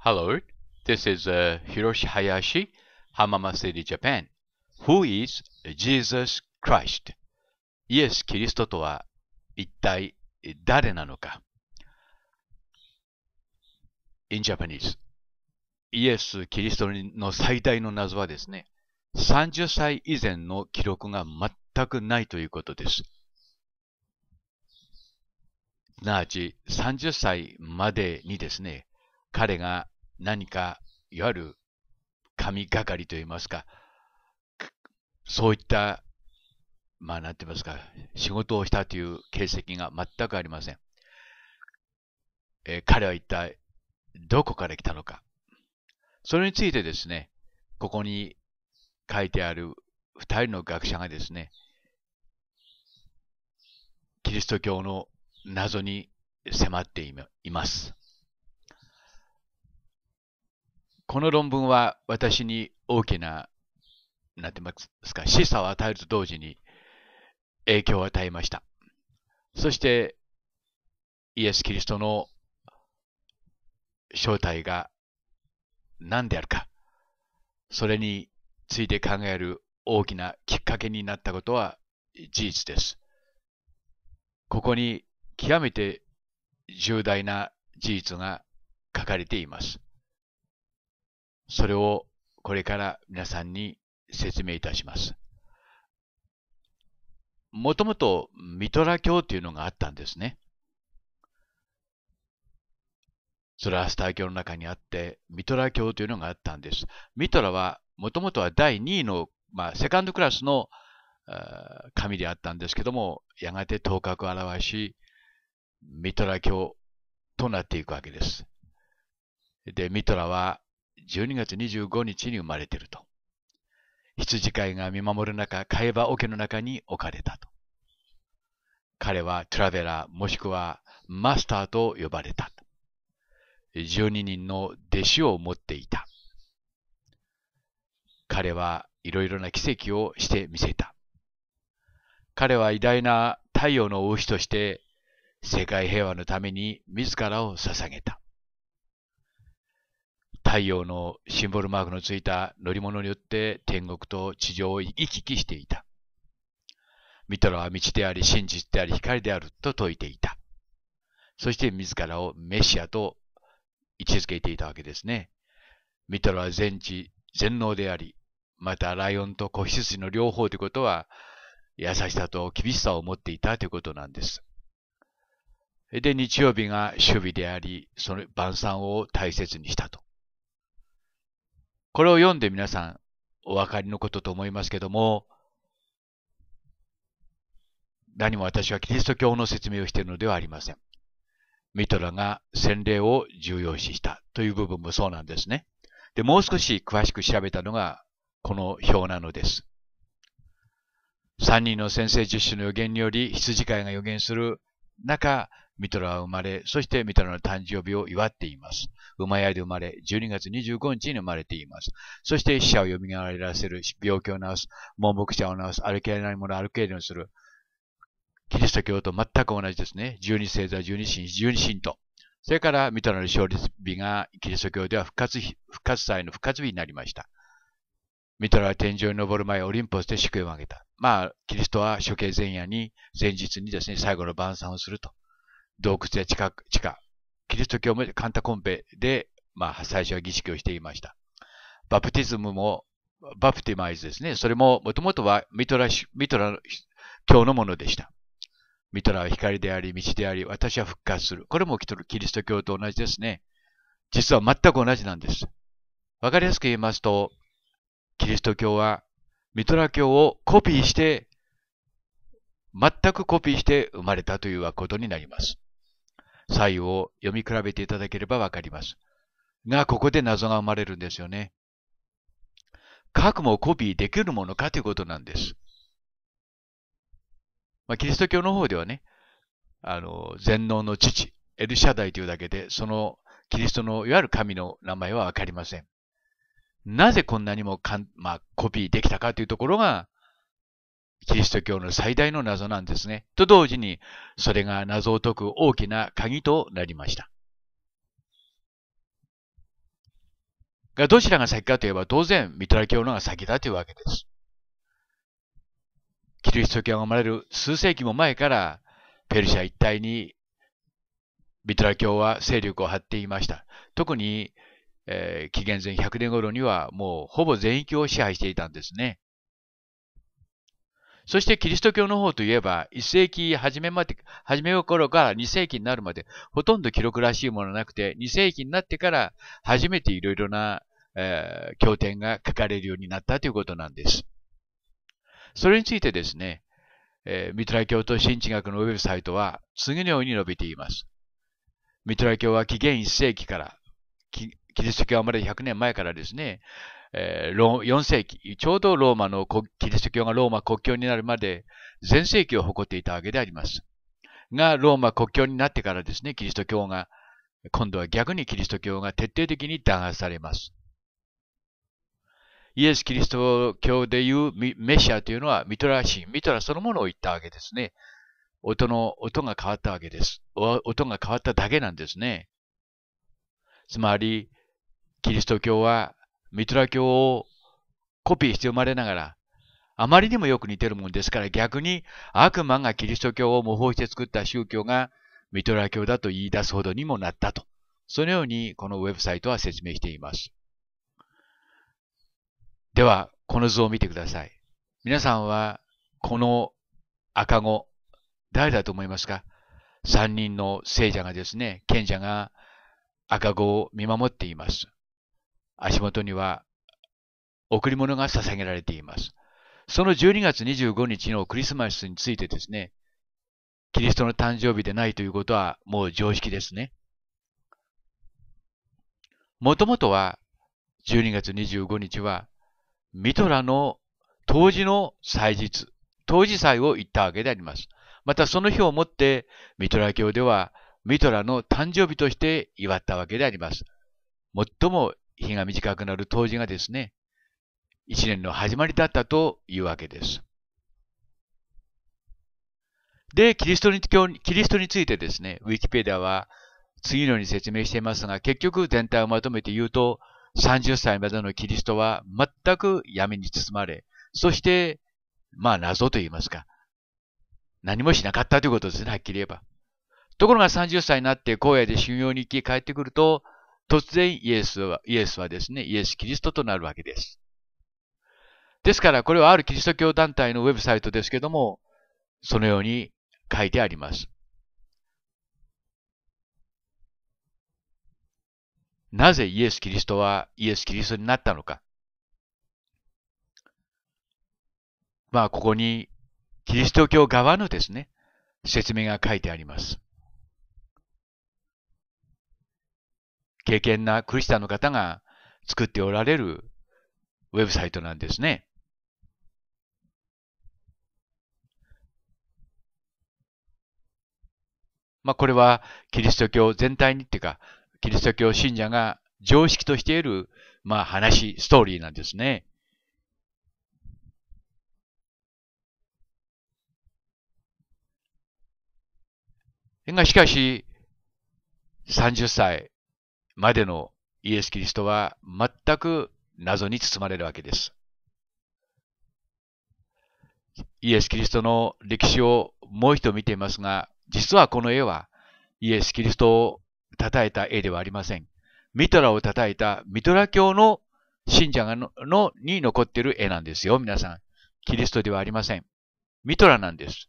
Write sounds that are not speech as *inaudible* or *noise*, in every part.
Hello, this is uh, Hiroshi Hayashi, Hamama City, Japan. Who is Jesus Christ? イエス・キリストとは一体誰なのか ?In Japanese イエス・キリストの最大の謎はですね、30歳以前の記録が全くないということです。すなわち30歳までにですね、彼が何か、いわゆる神がかりといいますか、そういった、まあ、なんて言いますか、仕事をしたという形跡が全くありません。えー、彼は一体、どこから来たのか。それについてですね、ここに書いてある二人の学者がですね、キリスト教の謎に迫っています。この論文は私に大きな、なんて言いますか、示唆を与えると同時に影響を与えました。そして、イエス・キリストの正体が何であるか、それについて考える大きなきっかけになったことは事実です。ここに極めて重大な事実が書かれています。それをこれから皆さんに説明いたします。もともとミトラ教というのがあったんですね。それはアスター教の中にあって、ミトラ教というのがあったんです。ミトラは、もともとは第2位の、まあ、セカンドクラスの神であったんですけども、やがて頭角を現し、ミトラ教となっていくわけです。で、ミトラは12月25日に生まれていると。羊飼いが見守る中、会話桶の中に置かれたと。彼はトラベラーもしくはマスターと呼ばれた。12人の弟子を持っていた。彼はいろいろな奇跡をしてみせた。彼は偉大な太陽の王子として世界平和のために自らを捧げた。太陽のシンボルマークのついた乗り物によって天国と地上を行き来していた。ミトラは道であり真実であり光であると説いていた。そして自らをメシアと位置づけていたわけですね。ミトラは全知、全能であり、またライオンと子羊の両方ということは、優しさと厳しさを持っていたということなんです。で、日曜日が守備であり、その晩餐を大切にしたと。これを読んで皆さんお分かりのことと思いますけども、何も私はキリスト教の説明をしているのではありません。ミトラが洗礼を重要視したという部分もそうなんですね。で、もう少し詳しく調べたのがこの表なのです。3人の先生10種の予言により羊飼いが予言する中、ミトラは生まれ、そしてミトラの誕生日を祝っています。馬屋で生まれ、12月25日に生まれています。そして死者を蘇らせる、病気を治す、盲目者を治す、歩けない者を歩けるようにする。キリスト教と全く同じですね。十二星座、十二神、十二神と。それから、ミトラの勝利日が、キリスト教では復活復活祭の復活日になりました。ミトラは天井に登る前、オリンポスで祝宴をあげた。まあ、キリストは処刑前夜に、前日にですね、最後の晩餐をすると。洞窟や地下、地下、キリスト教もカンタコンペで、まあ、最初は儀式をしていました。バプティズムも、バプティマイズですね。それも、もともとはミトラ、ミトラ教のものでした。ミトラは光であり、道であり、私は復活する。これもキリスト教と同じですね。実は全く同じなんです。わかりやすく言いますと、キリスト教はミトラ教をコピーして、全くコピーして生まれたということになります。右を読み比べていただければわかります。が、ここで謎が生まれるんですよね。核もコピーできるものかということなんです。まあ、キリスト教の方ではね、あの、全能の父、エルシャダイというだけで、そのキリストのいわゆる神の名前はわかりません。なぜこんなにもかん、まあ、コピーできたかというところが、キリスト教の最大の謎なんですね。と同時に、それが謎を解く大きな鍵となりました。が、どちらが先かといえば、当然、ミトラ教のが先だというわけです。キリスト教が生まれる数世紀も前から、ペルシャ一帯にミトラ教は勢力を張っていました。特に、えー、紀元前100年頃にはもうほぼ全域を支配していたんですね。そしてキリスト教の方といえば、1世紀初めまで、初め頃から2世紀になるまで、ほとんど記録らしいものなくて、2世紀になってから初めていろいろな、えー、経典が書かれるようになったということなんです。それについてですね、えー、ミトラ教と新知学のウェブサイトは次のように述べています。ミトラ教は紀元1世紀から、キリスト教はまだ100年前からですね、えー、4世紀、ちょうどローマの、キリスト教がローマ国教になるまで、全盛期を誇っていたわけであります。が、ローマ国教になってからですね、キリスト教が、今度は逆にキリスト教が徹底的に弾圧されます。イエス・キリスト教でいうメシアというのはミトラ神、ミトラそのものを言ったわけですね。音の、音が変わったわけです。音が変わっただけなんですね。つまり、キリスト教はミトラ教をコピーして生まれながら、あまりにもよく似てるもんですから逆に悪魔がキリスト教を模倣して作った宗教がミトラ教だと言い出すほどにもなったと。そのようにこのウェブサイトは説明しています。では、この図を見てください。皆さんはこの赤子、誰だと思いますか三人の聖者がですね、賢者が赤子を見守っています。足元には贈り物が捧げられています。その12月25日のクリスマスについてですね、キリストの誕生日でないということはもう常識ですね。もともとは12月25日はミトラの当時の祭日、当時祭を言ったわけであります。またその日をもってミトラ教ではミトラの誕生日として祝ったわけであります。最も日が短くなる冬至がですね、一年の始まりだったというわけです。で、キリストにキリストについてですね、ウィキペディアは次のように説明していますが、結局全体をまとめて言うと、30歳までのキリストは全く闇に包まれ、そして、まあ謎と言いますか、何もしなかったということですね、はっきり言えば。ところが30歳になって荒野で修行に行き帰ってくると、突然イエスは、イエスはですね、イエス・キリストとなるわけです。ですから、これはあるキリスト教団体のウェブサイトですけども、そのように書いてあります。なぜイエス・キリストはイエス・キリストになったのか。まあ、ここにキリスト教側のですね、説明が書いてあります。敬虔なクリスチャンの方が作っておられるウェブサイトなんですね。まあ、これはキリスト教全体にっていうか、キリスト教信者が常識としている、まあ、話、ストーリーなんですね。がしかし、30歳、までのイエス・キリストは全く謎に包まれるわけです。イエス・キリストの歴史をもう一度見ていますが、実はこの絵はイエス・キリストを称えた絵ではありません。ミトラを称えたミトラ教の信者がのに残っている絵なんですよ、皆さん。キリストではありません。ミトラなんです。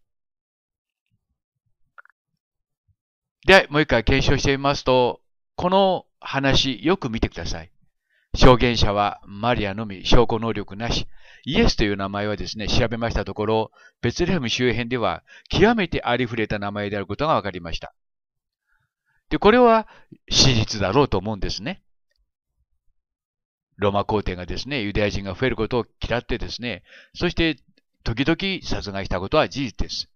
で、もう一回検証してみますと、この話よく見てください。証言者はマリアのみ証拠能力なし。イエスという名前はですね、調べましたところ、ベツレヘム周辺では極めてありふれた名前であることが分かりました。で、これは史実だろうと思うんですね。ローマ皇帝がですね、ユダヤ人が増えることを嫌ってですね、そして時々殺害したことは事実です。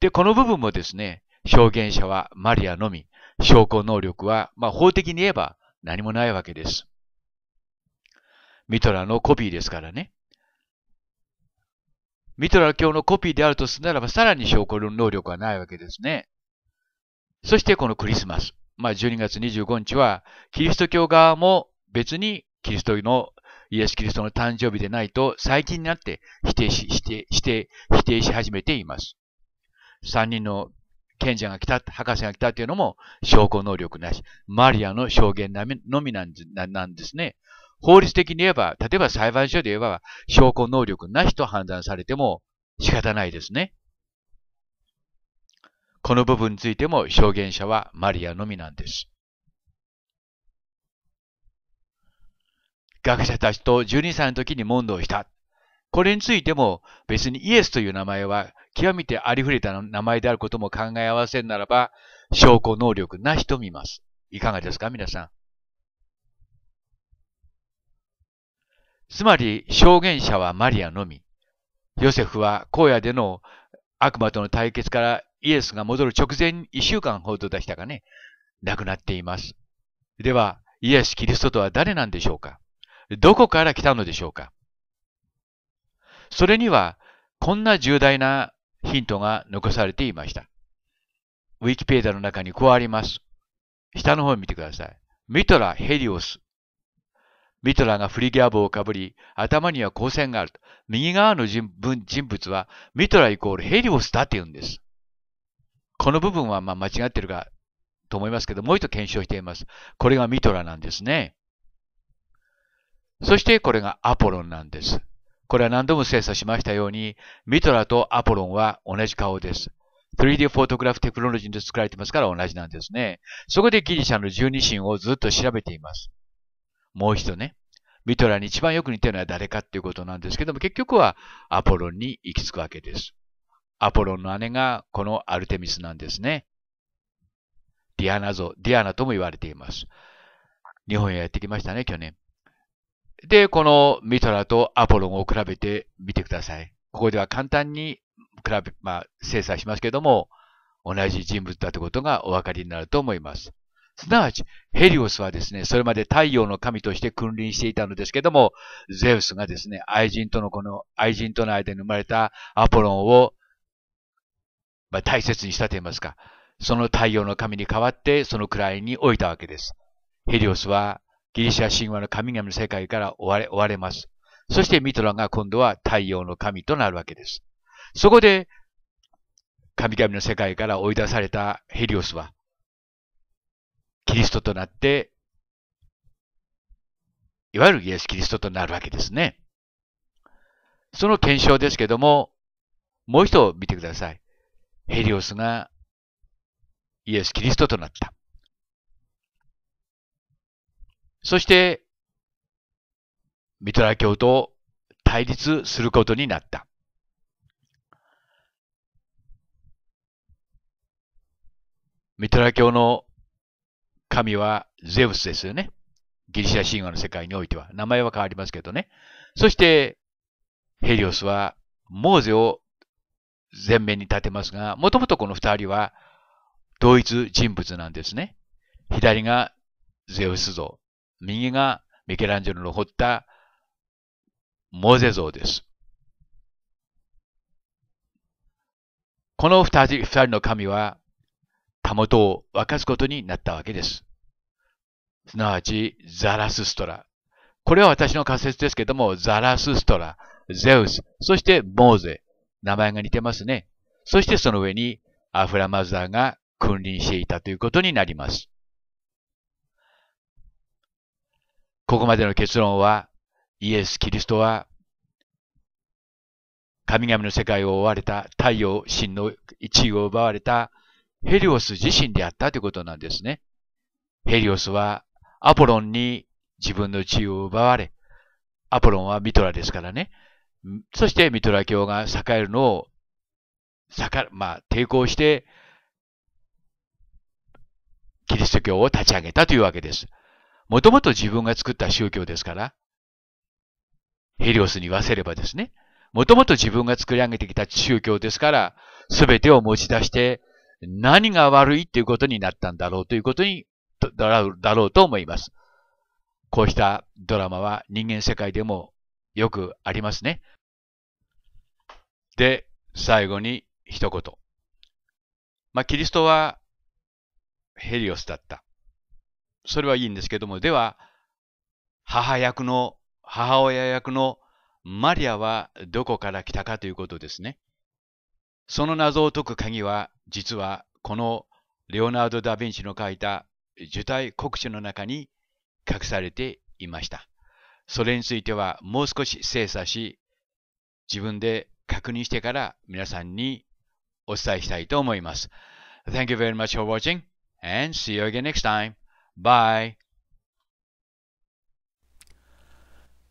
で、この部分もですね、証言者はマリアのみ、証拠能力は、まあ、法的に言えば何もないわけです。ミトラのコピーですからね。ミトラ教のコピーであるとすならば、さらに証拠能力はないわけですね。そしてこのクリスマス。まあ、12月25日は、キリスト教側も別にキリストの、イエス・キリストの誕生日でないと、最近になって否定し、否定、否定、し始めています。3人の賢者が来た、博士が来たというのも証拠能力なし。マリアの証言のみなんですね。法律的に言えば、例えば裁判所で言えば、証拠能力なしと判断されても仕方ないですね。この部分についても証言者はマリアのみなんです。学者たちと12歳の時に問答した。これについても別にイエスという名前は極めてありふれた名前であることも考え合わせるならば証拠能力なしと見ます。いかがですか皆さん。つまり証言者はマリアのみ。ヨセフは荒野での悪魔との対決からイエスが戻る直前1週間ほどでしたかね、亡くなっています。では、イエス・キリストとは誰なんでしょうかどこから来たのでしょうかそれにはこんな重大なヒントが残されていました。ウィキペディアの中にこうあります。下の方を見てください。ミトラ・ヘリオス。ミトラがフリギャー帽をかぶり、頭には光線があると。右側の人物は、ミトライコールヘリオスだって言うんです。この部分はま間違ってるかと思いますけど、もう一度検証しています。これがミトラなんですね。そしてこれがアポロンなんです。これは何度も精査しましたように、ミトラとアポロンは同じ顔です。3D フォトグラフテクノロジーで作られてますから同じなんですね。そこでギリシャの十二神をずっと調べています。もう一度ね、ミトラに一番よく似てるのは誰かっていうことなんですけども、結局はアポロンに行き着くわけです。アポロンの姉がこのアルテミスなんですね。ディアナ像、ディアナとも言われています。日本へやってきましたね、去年。で、このミトラとアポロンを比べてみてください。ここでは簡単に比べ、まあ、精査しますけども、同じ人物だということがお分かりになると思います。すなわち、ヘリオスはですね、それまで太陽の神として君臨していたのですけども、ゼウスがですね、愛人とのこの、愛人との間に生まれたアポロンを、まあ、大切にしたと言いますか、その太陽の神に代わってその位に置いたわけです。ヘリオスはギリシャ神話の神々の世界から追われ、追われます。そしてミトラが今度は太陽の神となるわけです。そこで、神々の世界から追い出されたヘリオスは、キリストとなって、いわゆるイエス・キリストとなるわけですね。その検証ですけども、もう一度見てください。ヘリオスがイエス・キリストとなった。そして、ミトラ教と対立することになった。ミトラ教の神はゼウスですよね。ギリシャ神話の世界においては。名前は変わりますけどね。そして、ヘリオスはモーゼを前面に立てますが、もともとこの二人は同一人物なんですね。左がゼウス像、右がミケランジェロの彫ったモーゼ像です。この二人二人の神は、たもとを沸かすことになったわけです。すなわち、ザラスストラ。これは私の仮説ですけども、ザラスストラ、ゼウス、そしてモーゼ。名前が似てますね。そしてその上にアフラマザーが君臨していたということになります。ここまでの結論は、イエス・キリストは、神々の世界を追われた太陽神の地位を奪われたヘリオス自身であったということなんですね。ヘリオスはアポロンに自分の地位を奪われ、アポロンはミトラですからね。そしてミトラ教が栄えるのを、まあ、抵抗して、キリスト教を立ち上げたというわけです。もともと自分が作った宗教ですから、ヘリオスに言わせればですね、もともと自分が作り上げてきた宗教ですから、すべてを持ち出して、何が悪いっていうことになったんだろうということに、だろうと思います。こうしたドラマは人間世界でもよくありますね。で、最後に一言。まあ、キリストはヘリオスだった。それはいいんですけども、では、母役の、母親役のマリアはどこから来たかということですね。その謎を解く鍵は、実はこのレオナルド・ダ・ヴィンチの書いた受胎告知の中に隠されていました。それについてはもう少し精査し、自分で確認してから皆さんにお伝えしたいと思います。Thank you very much for watching and see you again next time. Bye.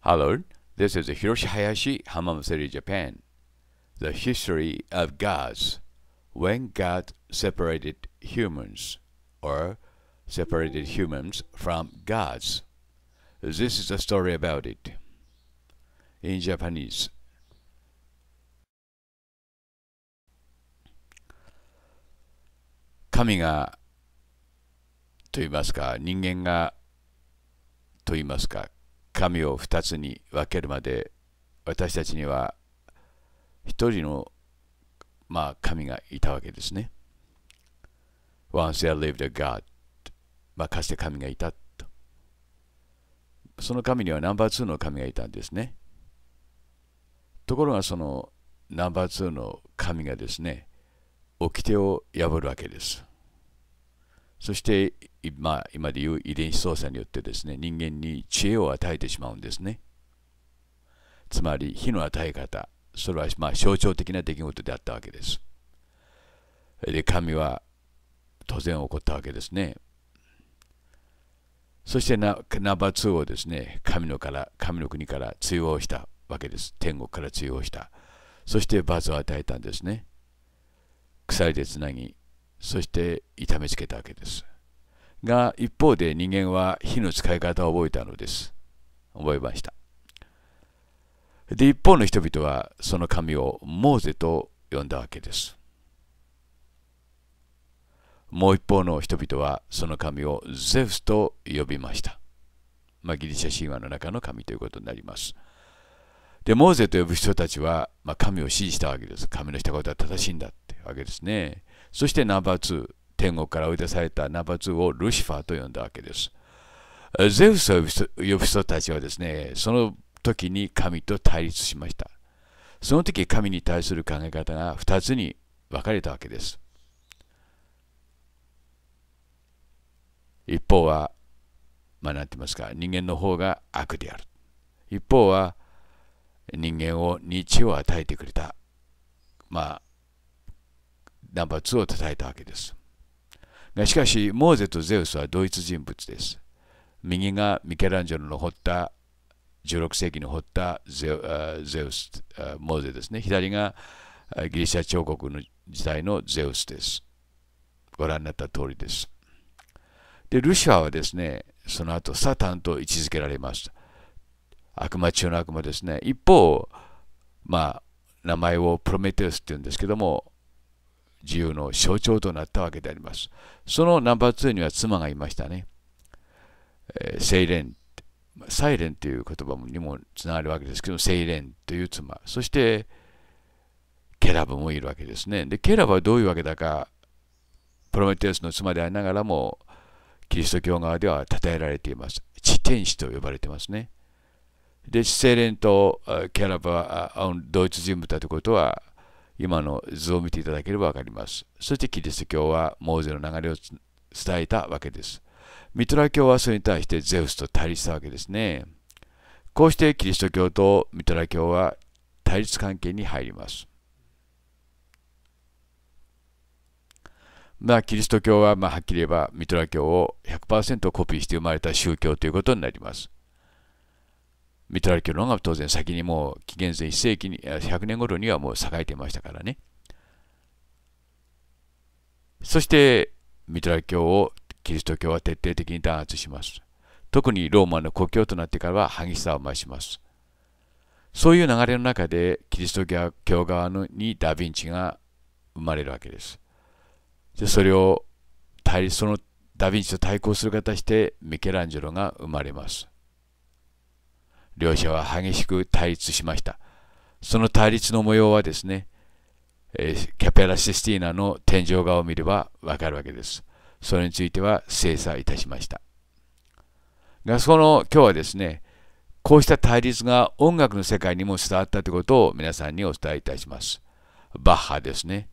Hello, this is Hiroshi Hayashi, Hamamatsuri, Japan. The history of gods. When God separated humans, or separated humans from gods. This is a story about it. In Japanese. Kami ga と言いますか人間がといいますか神を2つに分けるまで私たちには1人の、まあ、神がいたわけですね。Once there lived a God、まあ、かつて神がいたと。その神にはナンバー2の神がいたんですね。ところがそのナンバー2の神がですね、掟を破るわけです。そして、まあ、今でいう遺伝子操作によってですね人間に知恵を与えてしまうんですねつまり火の与え方それはまあ象徴的な出来事であったわけですで神は当然起こったわけですねそしてナバツをですね神のから神の国から追放したわけです天国から追放したそして罰を与えたんですね鎖でつなぎそして痛めつけたわけです。が一方で人間は火の使い方を覚えたのです。覚えました。で一方の人々はその神をモーゼと呼んだわけです。もう一方の人々はその神をゼウスと呼びました。まあ、ギリシャ神話の中の神ということになります。で、モーゼと呼ぶ人たちは、まあ、神を支持したわけです。神のしたことは正しいんだってわけですね。そしてナンバー2、天国から追い出されたナンバー2をルシファーと呼んだわけです。ゼウスを呼ぶ人たちはですね、その時に神と対立しました。その時神に対する考え方が2つに分かれたわけです。一方は、まあ、なんて言いますか、人間の方が悪である。一方は、人間を日を与えてくれた、まあ、ナンバー2を叩いたわけです。がしかし、モーゼとゼウスは同一人物です。右がミケランジェロの掘った、16世紀に彫ったゼウス、モーゼですね。左がギリシャ彫刻の時代のゼウスです。ご覧になった通りです。で、ルシファーはですね、その後、サタンと位置づけられました。悪魔中の悪魔ですね。一方、まあ、名前をプロメテウスっていうんですけども、自由の象徴となったわけであります。そのナンバー2には妻がいましたね。えー、セイレン、サイレンという言葉にもつながるわけですけど、セイレンという妻、そしてケラブもいるわけですね。で、ケラブはどういうわけだか、プロメテウスの妻でありながらも、キリスト教側では称えられています。地天使と呼ばれてますね。で、セイレンとケラブは同一人物だということは、今の図を見ていただければ分かります。そしてキリスト教はモーゼの流れを伝えたわけです。ミトラ教はそれに対してゼウスと対立したわけですね。こうしてキリスト教とミトラ教は対立関係に入ります。まあ、キリスト教はまあはっきり言えばミトラ教を100%コピーして生まれた宗教ということになります。ミトラルているのが当然先にもう紀元前1世紀に100年頃にはもう栄えてましたからねそしてミトラ教をキリスト教は徹底的に弾圧します特にローマの故郷となってからは激しさを増しますそういう流れの中でキリスト教側にダ・ヴィンチが生まれるわけですでそれをそのダ・ヴィンチと対抗する形でミケランジェロが生まれます両者は激しく対立しました。その対立の模様はですね、えー、キャペラ・システィーナの天井画を見ればわかるわけです。それについては精査いたしました。が、その今日はですね、こうした対立が音楽の世界にも伝わったということを皆さんにお伝えいたします。バッハですね。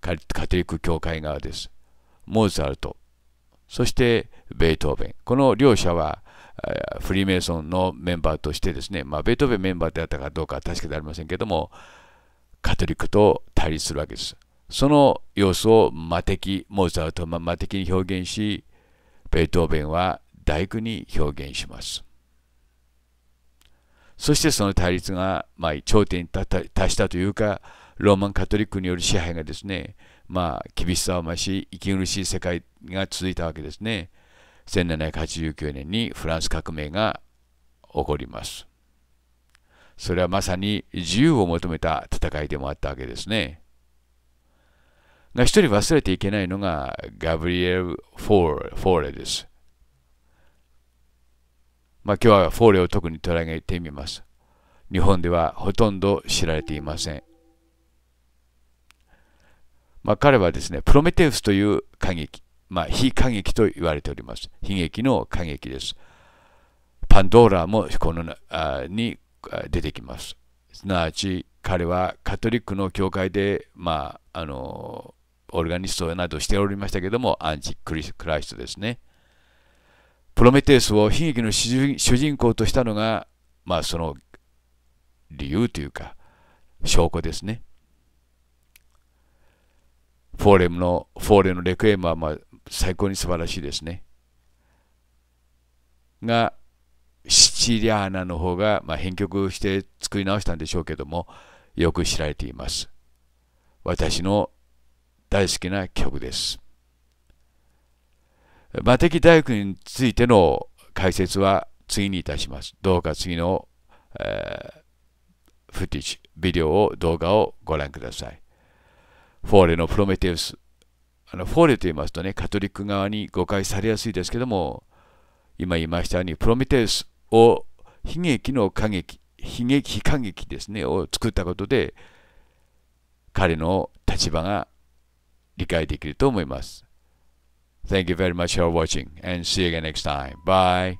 カトリック教会側です。モーツァルト。そしてベートーベン。この両者はフリーメイソンのメンバーとしてですね、まあ、ベートーベンメンバーであったかどうかは確かでありませんけども、カトリックと対立するわけです。その様子を魔的、モーツァルトは魔的に表現し、ベートーベンは大工に表現します。そしてその対立が、まあ、頂点に達したというか、ローマンカトリックによる支配がですね、まあ、厳しさを増し、息苦しい世界が続いたわけですね。1789年にフランス革命が起こります。それはまさに自由を求めた戦いでもあったわけですね。が一人忘れていけないのがガブリエル・フォーレです。まあ今日はフォーレを特に取り上げてみます。日本ではほとんど知られていません。まあ彼はですね、プロメテウスという歌劇、まあ、非過激と言われております。悲劇の過激です。パンドーラもこのあに出てきます。すなわち彼はカトリックの教会で、まあ、あのオルガニストなどしておりましたけどもアンチクリスクライストですね。プロメテウスを悲劇の主人公としたのが、まあ、その理由というか証拠ですね。フォーレムの、フォーレムのレクエムは、まあ、最高に素晴らしいですね。が、シチリアーナの方が、まあ、編曲して作り直したんでしょうけども、よく知られています。私の大好きな曲です。馬的大工についての解説は次にいたします。どうか次の、えー、フティッシュ、ビデオを、動画をご覧ください。フォーレのプロメテウスあのフォーレと言いますとね、カトリック側に誤解されやすいですけども、今言いましたように、プロメテウスを悲劇の過激、悲劇、悲観劇ですね、を作ったことで、彼の立場が理解できると思います。Thank you very much for watching and see you again next time. Bye.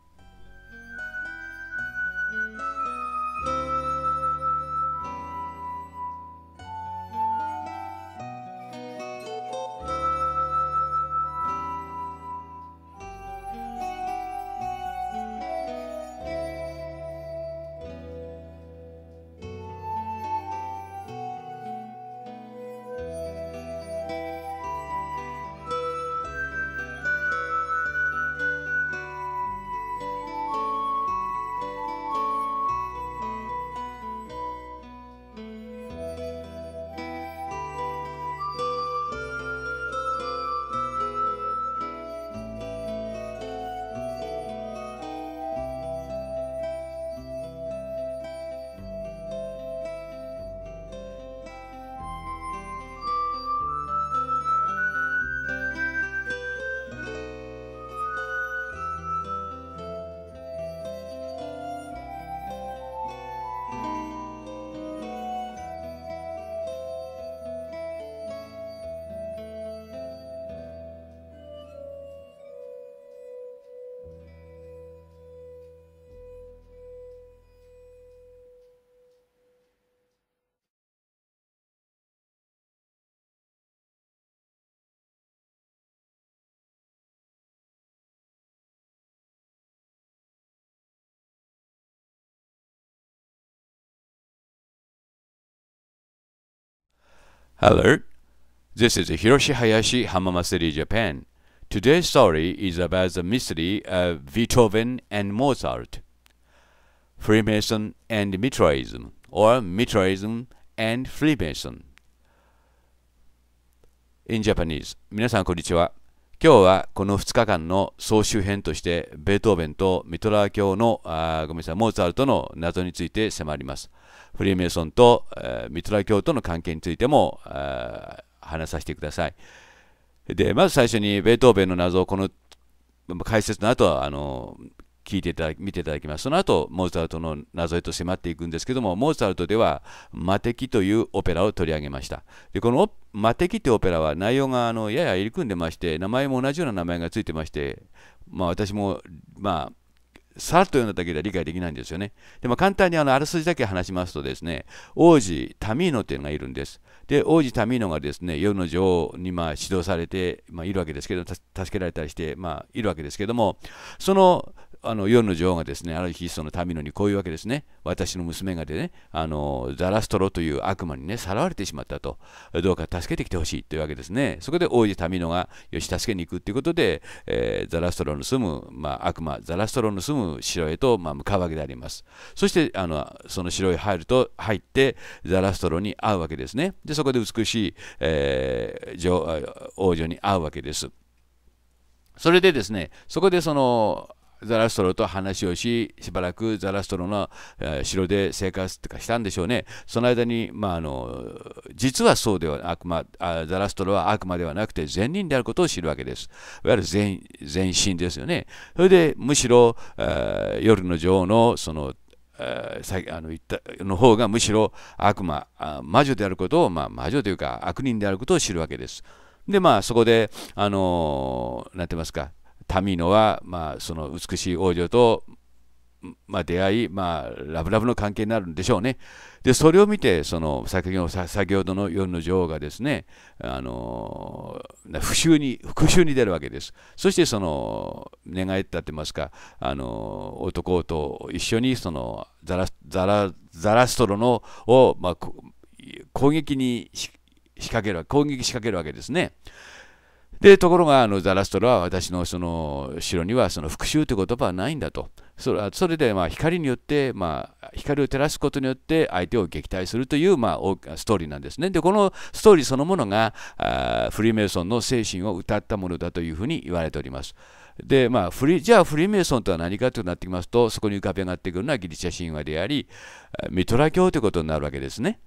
h l l o this is Hiroshi Hayashi Hamamasuri Japan. Today's story is about the mystery of Beethoven and Mozart, Freemason and Mitraism, or Mitraism and Freemason. In Japanese, 皆さんこんにちは。今日はこの2日間の総集編として、ベートーベンとミトラー教の、あごめんなさい、モーツァルトの謎について迫ります。フリーメイソンと、えー、ミトラ教との関係についても話させてください。で、まず最初にベートーベンの謎をこの解説の後はあの聞いていただき見ていただきます。その後、モーツァルトの謎へと迫っていくんですけども、モーツァルトでは、魔敵というオペラを取り上げました。で、この魔敵というオペラは内容があのやや入り組んでまして、名前も同じような名前がついてまして、まあ私も、まあ、さらっと読んだだけでは理解できないんですよね。でも簡単にあのあらすじだけ話しますとですね、王子タミーノっていうのがいるんです。で、王子タミーノがですね、世の女王にまあ指導されて、まあ、いるわけですけど、助けられたりして、まあ、いるわけですけども、そのあの世の女王がですねある日その民のにこういうわけですね私の娘がでねあのザラストロという悪魔にねさらわれてしまったとどうか助けてきてほしいというわけですねそこで王子民のがよし助けに行くということで、えー、ザラストロの住む、まあ、悪魔ザラストロの住む城へと、まあ、向かうわけでありますそしてあのその城へ入ると入ってザラストロに会うわけですねでそこで美しい、えー、王女に会うわけですそれでですね、そこでそのザラストロと話をし、しばらくザラストロの城で生活とかしたんでしょうね。その間に、まあ、あの実はそうでは悪魔あ、ザラストロは悪魔ではなくて善人であることを知るわけです。いわゆる善善ですよね。それでむしろ、夜の女王のそのあの言ったの方がむしろ悪魔魔女であることを、まあ、魔女というか悪人であることを知るわけです。でまあそこであの何て言いますか民野は、まあ、その美しい王女と、まあ、出会い、まあ、ラブラブの関係になるんでしょうね。で、それを見て、その先ほ先ほどの夜の女王がですね、あの復讐に、復讐に出るわけです。そして、その、願いってますか、あの男と一緒にそのザラザラザラストロのを、まあ、攻撃に仕掛ける攻撃仕掛けるわけですね。で、ところが、あの、ザラストラは私のその、城にはその復讐という言葉はないんだと。それそれで、まあ、光によって、まあ、光を照らすことによって相手を撃退するという、まあ、ストーリーなんですね。で、このストーリーそのものが、あフリーメイソンの精神を歌ったものだというふうに言われております。で、まあ、フリじゃあフリーメイソンとは何かとなってきますと、そこに浮かび上がってくるのはギリシャ神話であり、ミトラ教ということになるわけですね。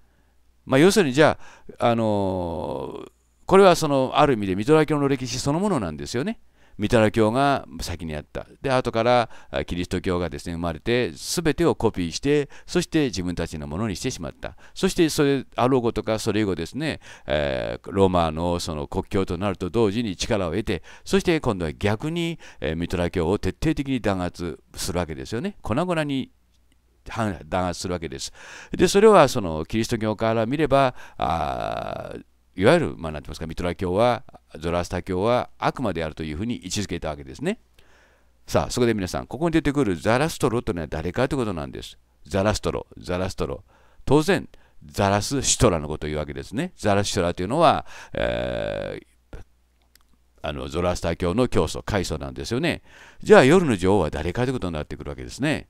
まあ、要するにじゃあ、あのーこれはそのある意味でミトラ教の歴史そのものなんですよね。ミトラ教が先にあった。で、後からキリスト教がですね、生まれて、すべてをコピーして、そして自分たちのものにしてしまった。そして、それ、アロゴとか、それ以後ですね、えー、ローマのその国境となると同時に力を得て、そして今度は逆に、えー、ミトラ教を徹底的に弾圧するわけですよね。粉々に弾圧するわけです。で、それはそのキリスト教から見れば、あいわゆる、まあ、なんて言いますか、ミトラ教は、ゾラスタ教は悪魔であるというふうに位置づけたわけですね。さあ、そこで皆さん、ここに出てくるザラストロというのは誰かということなんです。ザラストロ、ザラストロ。当然、ザラスシトラのことを言うわけですね。ザラスシトラというのは、えー、あのゾラスター教の教祖、開祖なんですよね。じゃあ夜の女王は誰かということになってくるわけですね。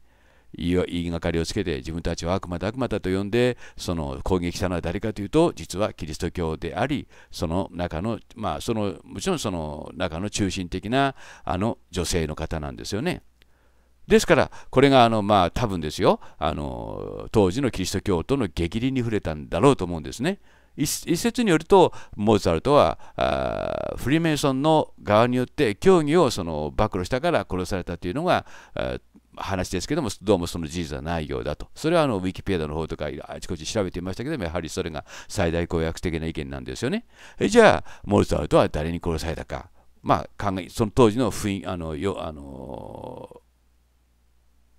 言いがかりをつけて自分たちを悪魔だ悪魔だと呼んでその攻撃したのは誰かというと実はキリスト教でありその中のまあそのもちろんその中の中心的なあの女性の方なんですよね。ですから、これがあの、まあ、多分ですよあの、当時のキリスト教徒の激励に触れたんだろうと思うんですね。一説によるとモーツァルトはフリーメイソンの側によって教義をその暴露したから殺されたというのが話ですけども、どうもその事実はないようだと。それはあのウィキペディアの方とかあちこち調べてみましたけども、やはりそれが最大公約的な意見なんですよね。えじゃあ、モルツァルトは誰に殺されたか。まあ、考えその当時の雰囲あのよあの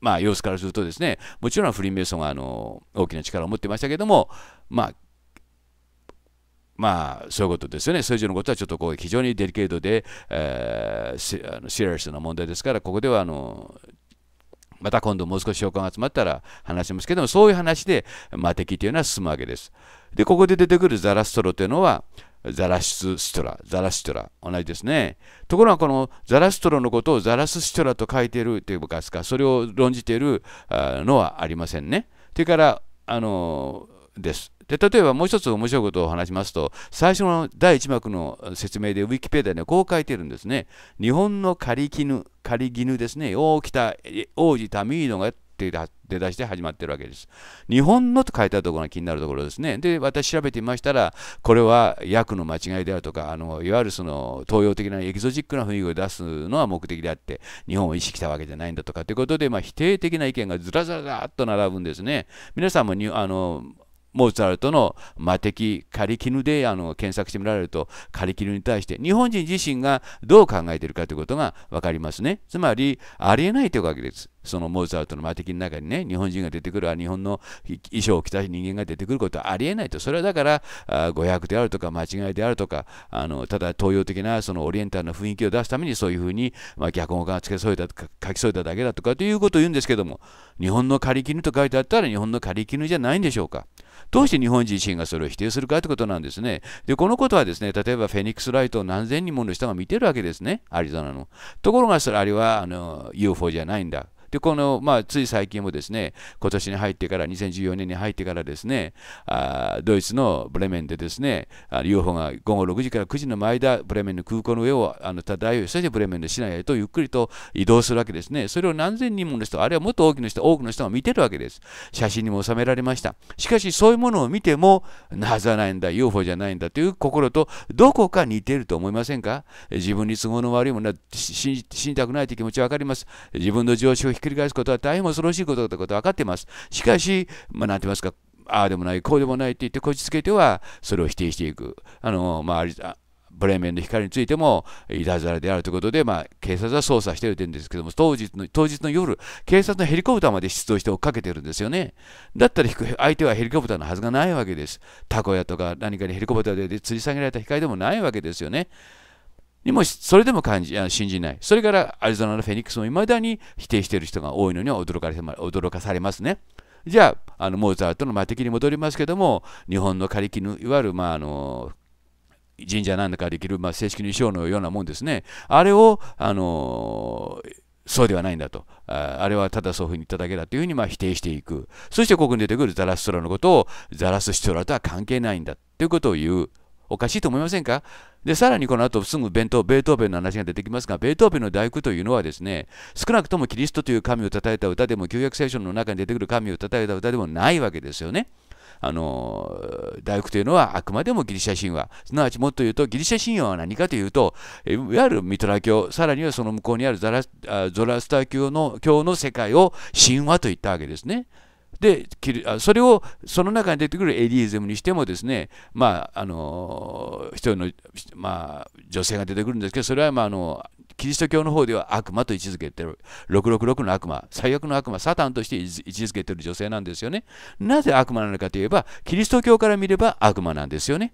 まあ、様子からするとですね、もちろんフリーメイソンはあの大きな力を持ってましたけども、まあ、まあ、そういうことですよね。それ以上のことはちょっとこう非常にデリケートで、えー、シリアスな問題ですから、ここではあのまた今度もう少し証拠が集まったら話しますけども、そういう話で、まあ、敵というのは進むわけです。で、ここで出てくるザラストロというのは、ザラシスストラ、ザラストラ、同じですね。ところがこのザラストロのことをザラスストラと書いているというか、それを論じているのはありませんね。それから、あの、です。で例えばもう一つ面白いことを話しますと最初の第1幕の説明でウィキペディアにはこう書いてるんですね日本の仮絹仮絹ですね大北王子タミーノがって出だして始まってるわけです。日本のと書いてあるところが気になるところですね。で、私調べてみましたら、これは訳の間違いであるとか、あのいわゆるその東洋的なエキゾチックな雰囲気を出すのは目的であって、日本を意識したわけじゃないんだとかということで、まあ、否定的な意見がずらずらずらっと並ぶんですね。皆さんもにあのモーツァルトの魔敵カリキヌであの検索してみられるとカリキヌに対して日本人自身がどう考えているかということが分かりますねつまりありえないというわけですそのモーツァルトの魔敵の中にね日本人が出てくる日本の衣装を着た人間が出てくることはありえないとそれはだから誤訳であるとか間違いであるとかあのただ東洋的なそのオリエンタルの雰囲気を出すためにそういうふうに、まあ、逆語が付け添えた書き添えただけだとかということを言うんですけども日本のカリキヌと書いてあったら日本のカリキヌじゃないんでしょうかどうして日本人自身がそれを否定するかということなんですね。で、このことはですね、例えばフェニックスライトを何千人もの人が見てるわけですね、アリゾナの。ところがそれ、あれはあの UFO じゃないんだ。で、この、まあ、つい最近もですね、今年に入ってから、2014年に入ってからですね、あドイツのブレメンでですね、UFO が午後6時から9時の間、ブレメンの空港の上をあの漂い、そしてブレメンの市内へとゆっくりと移動するわけですね。それを何千人もの人、あるいはもっと大きな人、多くの人が見てるわけです。写真にも収められました。しかし、そういうものを見ても、なぜないんだ、UFO じゃないんだという心と、どこか似てると思いませんか自分に都合の悪いものは信じたくないという気持ちは分かります。自分のひっくり返すことは大変恐ろしいことだということは分かっています。しかし、まあ、なんて言いますか、ああでもない、こうでもないって言ってこじつけては、それを否定していく。あの、まあ、ブレーメンの光についてもいたずらであるということで、まあ、警察は捜査しているんですけども当日の、当日の夜、警察のヘリコプターまで出動して追っかけてるんですよね。だったら相手はヘリコプターのはずがないわけです。たこやとか何かにヘリコプターで吊り下げられた光でもないわけですよね。にもそれでも感じ信じない。それからアリゾナのフェニックスも未だに否定している人が多いのには驚かれ驚かされますね。じゃあ、あのモーツァルトの魔的に戻りますけども、日本の仮記のいわゆる、まあ、あの神社なんかできる、まあ、正式に衣装のようなもんですね。あれを、あのそうではないんだと。あれはただそういうふうに言っただけだというふうにま否定していく。そしてここに出てくるザラストラのことをザラスシトラとは関係ないんだということを言う。おかしいと思いませんかで、さらにこの後すぐ弁当、ベートーベンの話が出てきますが、ベートーベンの大工というのはですね、少なくともキリストという神を称えた歌でも、旧約聖書の中に出てくる神を称えた歌でもないわけですよね。あの大工というのはあくまでもギリシャ神話すなわちもっと言うとギリシャ神話は何かというといわゆるミトラ教さらにはその向こうにあるザラゾラスター教の教の世界を神話と言ったわけですね。でそれをその中に出てくるエィーズムにしてもですねまああの一人の、まあ、女性が出てくるんですけどそれはまああのキリスト教の方では悪魔と位置づけてる666の悪魔最悪の悪魔サタンとして位置づけてる女性なんですよねなぜ悪魔なのかといえばキリスト教から見れば悪魔なんですよね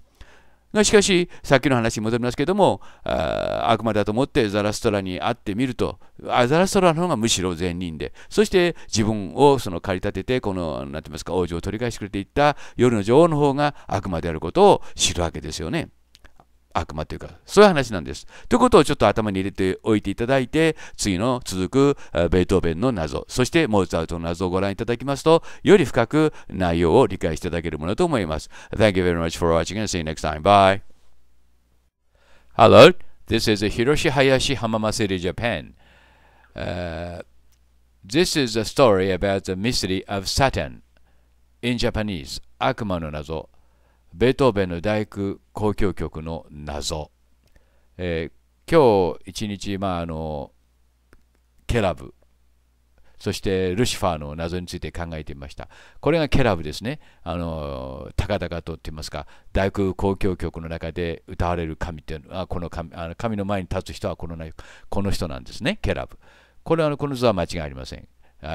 がしかし、さっきの話に戻りますけども、あ悪魔だと思ってザラストラに会ってみると、ザラストラの方がむしろ善人で、そして自分をその駆り立てて、この、なんて言いますか、王女を取り返してくれていった夜の女王の方が悪魔であることを知るわけですよね。悪魔というか、そういう話なんです。ということをちょっと頭に入れておいていただいて、次の続くベートーベンの謎、そしてモーツァルトの謎をご覧いただきますと、より深く内容を理解していただけるものと思います。Thank you very much for watching and see you next time. Bye. Hello, this is Hiroshi Hayashi Hamama City, Japan.、Uh, this is a story about the mystery of Saturn in Japanese, 悪魔の謎。ベートーベンの大工交響曲の謎、えー、今日一日、まあ、あのケラブそしてルシファーの謎について考えてみましたこれがケラブですねあの高々とっていますか大工交響曲の中で歌われる神っていうのはこの神あの神の前に立つ人はこのこの人なんですねケラブこれはこの図は間違いありません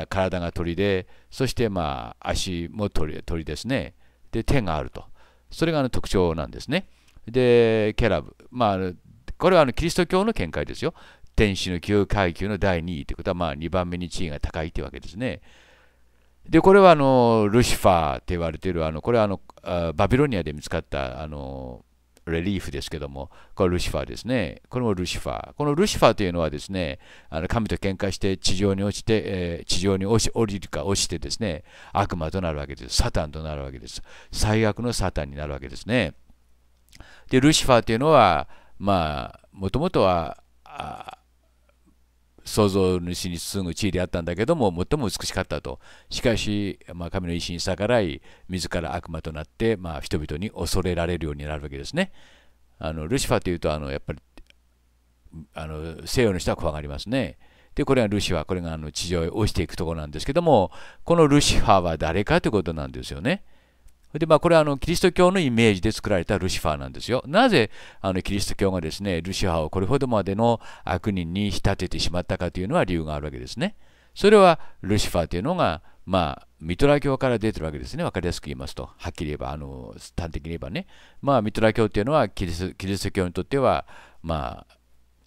体が鳥でそしてまあ足も鳥鳥ですねで手があると。それがあの特徴なんですね。で、ケラブ。まあ、これはあのキリスト教の見解ですよ。天使の旧階級の第2位ということは、まあ、2番目に地位が高いというわけですね。で、これはあのルシファーと言われている、あのこれはあのバビロニアで見つかったあのレリーフですけども、これルシファーですね。これもルシファー。このルシファーというのはですね、あの神と喧嘩して地上に落ちて、えー、地上に落ち降りるか落ちてですね、悪魔となるわけです。サタンとなるわけです。最悪のサタンになるわけですね。で、ルシファーというのは、まあ、もともとは、あ創造主にすぐ地位であったんだけども最も美しかったとしかし、まあ、神の意志に逆らい自ら悪魔となって、まあ、人々に恐れられるようになるわけですねあのルシファーというとあのやっぱりあの西洋の人は怖がりますねでこれがルシファーこれがあの地上へ落ちていくところなんですけどもこのルシファーは誰かということなんですよね。でまあ、これはあのキリスト教のイメージで作られたルシファーなんですよ。なぜあのキリスト教がですねルシファーをこれほどまでの悪人に仕立ててしまったかというのは理由があるわけですね。それはルシファーというのが、まあ、ミトラ教から出てるわけですね。わかりやすく言いますと。はっきり言えば、あの端的に言えばね。まあ、ミトラ教というのはキリスキリスト教にとっては、まあ、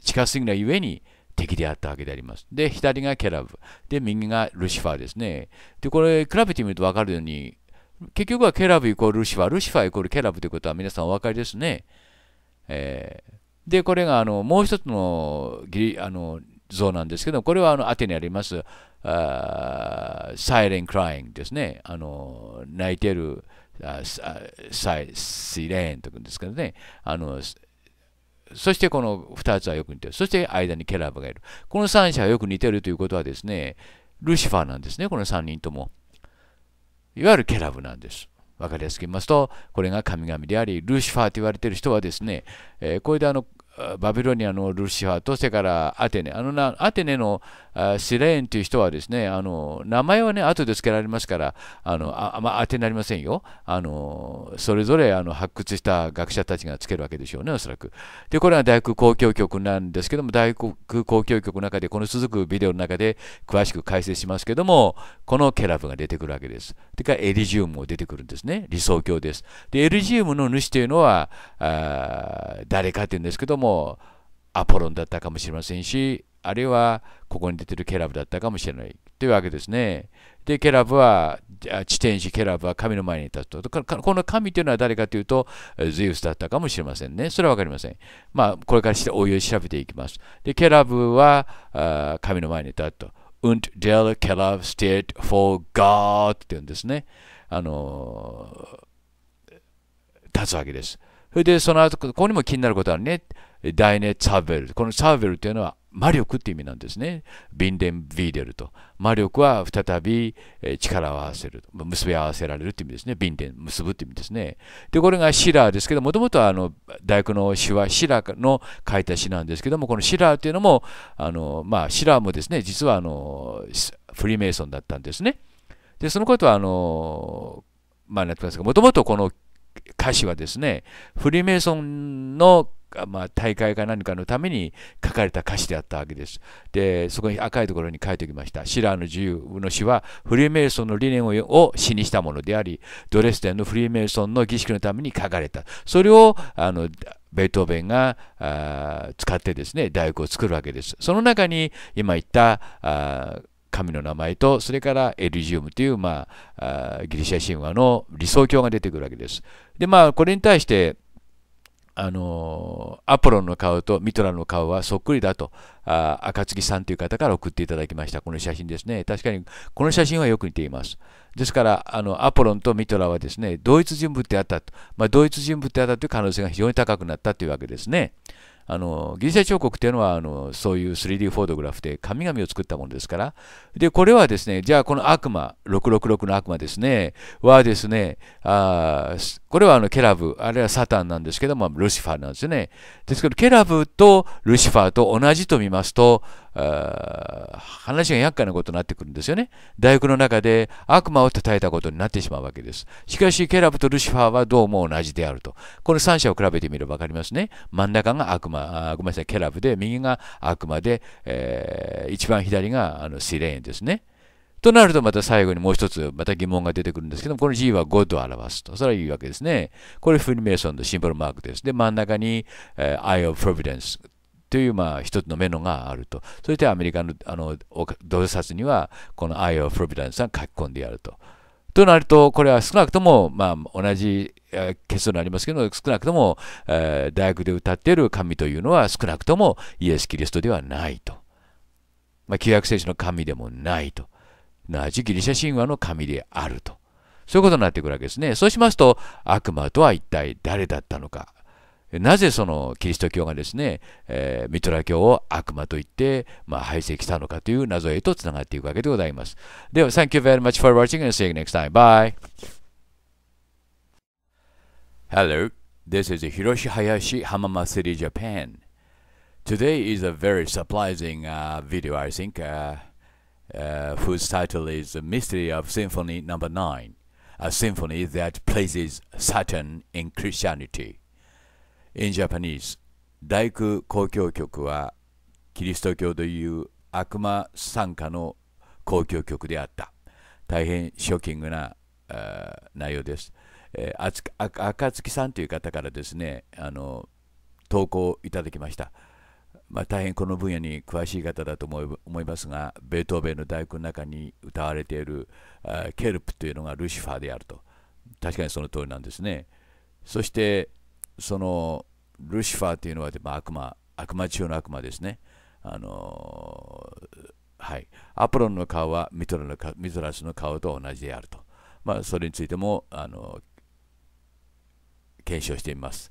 近すぎないゆえに敵であったわけであります。で、左がケラブ。で、右がルシファーですね。で、これ、比べてみるとわかるように、結局はケラブイコールルシファー、ルシファーイコールケラブということは皆さんお分かりですね。えー、で、これがあのもう一つのギリあの像なんですけど、これはあのアテにありますあサイレン・クライングですね。あの泣いてるあサイシレーンというんですけどね。あのそしてこの2つはよく似てる。そして間にケラブがいる。この3者はよく似てるということはですね、ルシファーなんですね、この3人とも。いわゆるケラブなんです。分かりやすく言いますと、これが神々であり、ルーシファーと言われている人はですね、えー、これであのバビロニアのルシファーとそれからアテネあのなアテネのシレーンという人はですねあの名前はね後で付けられますからあのあ、まあ、当てになりませんよあのそれぞれあの発掘した学者たちが付けるわけでしょうねおそらくでこれは大学公共局なんですけども大学公共局の中でこの続くビデオの中で詳しく解説しますけどもこのケラブが出てくるわけですでかエリジウムも出てくるんですね理想郷ですでエリジウムの主というのは誰かというんですけどももアポロンだったかもしれませんし、あるいはここに出てるケラブだったかもしれないというわけですね。で、ケラブは、地天使ケラブは神の前に立つと。この神というのは誰かというと、ゼウスだったかもしれませんね。それは分かりません。まあ、これからしてお用を調べていきます。で、ケラブは神の前に立つと。und der k e l l e steht for God って言うんですね。あの、立つわけです。それで、その後、ここにも気になることはね。ダイネ・ツァベルこのツァベルというのは魔力って意味なんですね。ビンデン・ビーデルと。魔力は再び力を合わせる。結び合わせられるって意味ですね。ビンデン、結ぶって意味ですね。で、これがシラーですけど、もともとはあの大工の詩はシラーの書いた詩なんですけども、このシラーっていうのも、あのまあ、シラーもですね、実はあのフリーメイソンだったんですね。で、そのことはあの、まあ、なってますが、もともとこの歌詞はですね、フリーメイソンのまあ、大会か何かのために書かれた歌詞であったわけです。で、そこに赤いところに書いておきました。シラーの自由の詩はフリーメイソンの理念を詩にしたものであり、ドレスデンのフリーメイソンの儀式のために書かれた。それをあのベートーベンがあ使ってですね、大学を作るわけです。その中に今言ったあ神の名前と、それからエリジウムという、まあ、ギリシャ神話の理想郷が出てくるわけです。で、まあ、これに対して、あのアポロンの顔とミトラの顔はそっくりだと、あ赤月さんという方から送っていただきました、この写真ですね。確かに、この写真はよく似ています。ですから、あのアポロンとミトラはですね、同一人物であったと、まあ、同一人物であったという可能性が非常に高くなったというわけですね。あのギリシャ彫刻というのはあのそういう 3D フォトグラフで神々を作ったものですからでこれはですねじゃあこの悪魔666の悪魔ですねはですねあこれはあのケラブ、あるいはサタンなんですけども、ルシファーなんですね。ですけど、ケラブとルシファーと同じと見ますと、話が厄介なことになってくるんですよね。大学の中で悪魔を称えたことになってしまうわけです。しかし、ケラブとルシファーはどうも同じであると。この3者を比べてみれば分かりますね。真ん中が悪魔、ごめんなさい、ケラブで、右が悪魔で、えー、一番左があのシレーンですね。となるとまた最後にもう一つまた疑問が出てくるんですけども、この G は5と表すと。それはいいわけですね。これフリーメイソンのシンボルマークです。で、真ん中に、えー、Eye of Providence という、まあ、一つのメノがあると。そしてアメリカのあの洞察には、この Eye of Providence が書き込んでやると。となると、これは少なくとも、まあ、同じ結論になりますけど、少なくとも、えー、大学で歌っている神というのは、少なくともイエス・キリストではないと。まあ、旧約聖書の神でもないと。なじギリシャ神話の神であると。そういうことになってくるわけですね。そうしますと、悪魔とは一体誰だったのか。なぜそのキリスト教がですね、えー、ミトラ教を悪魔と言って、まあ、排斥したのかという謎へとつながっていくわけでございます。では、Thank you very much for watching and see you next time. Bye! Hello, this is Hiroshi Hayashi Hamama City, Japan. Today is a very surprising uh, video, I think. Uh, uh, whose title is The Mystery of Symphony n o 9, a symphony that places Saturn in Christianity. In Japanese, 大工交響曲はキリスト教という悪魔参加の交響曲であった。大変ショッキングな内容です。えー、あ赤月さんという方からですねあの投稿いただきました。まあ、大変この分野に詳しい方だと思いますがベートーベンの大工の中に歌われているケルプというのがルシファーであると確かにその通りなんですねそしてそのルシファーというのは、まあ、悪魔悪魔中の悪魔ですねあのはい、アポロンの顔はミトラのミトラスの顔と同じであると、まあ、それについてもあの検証してみます。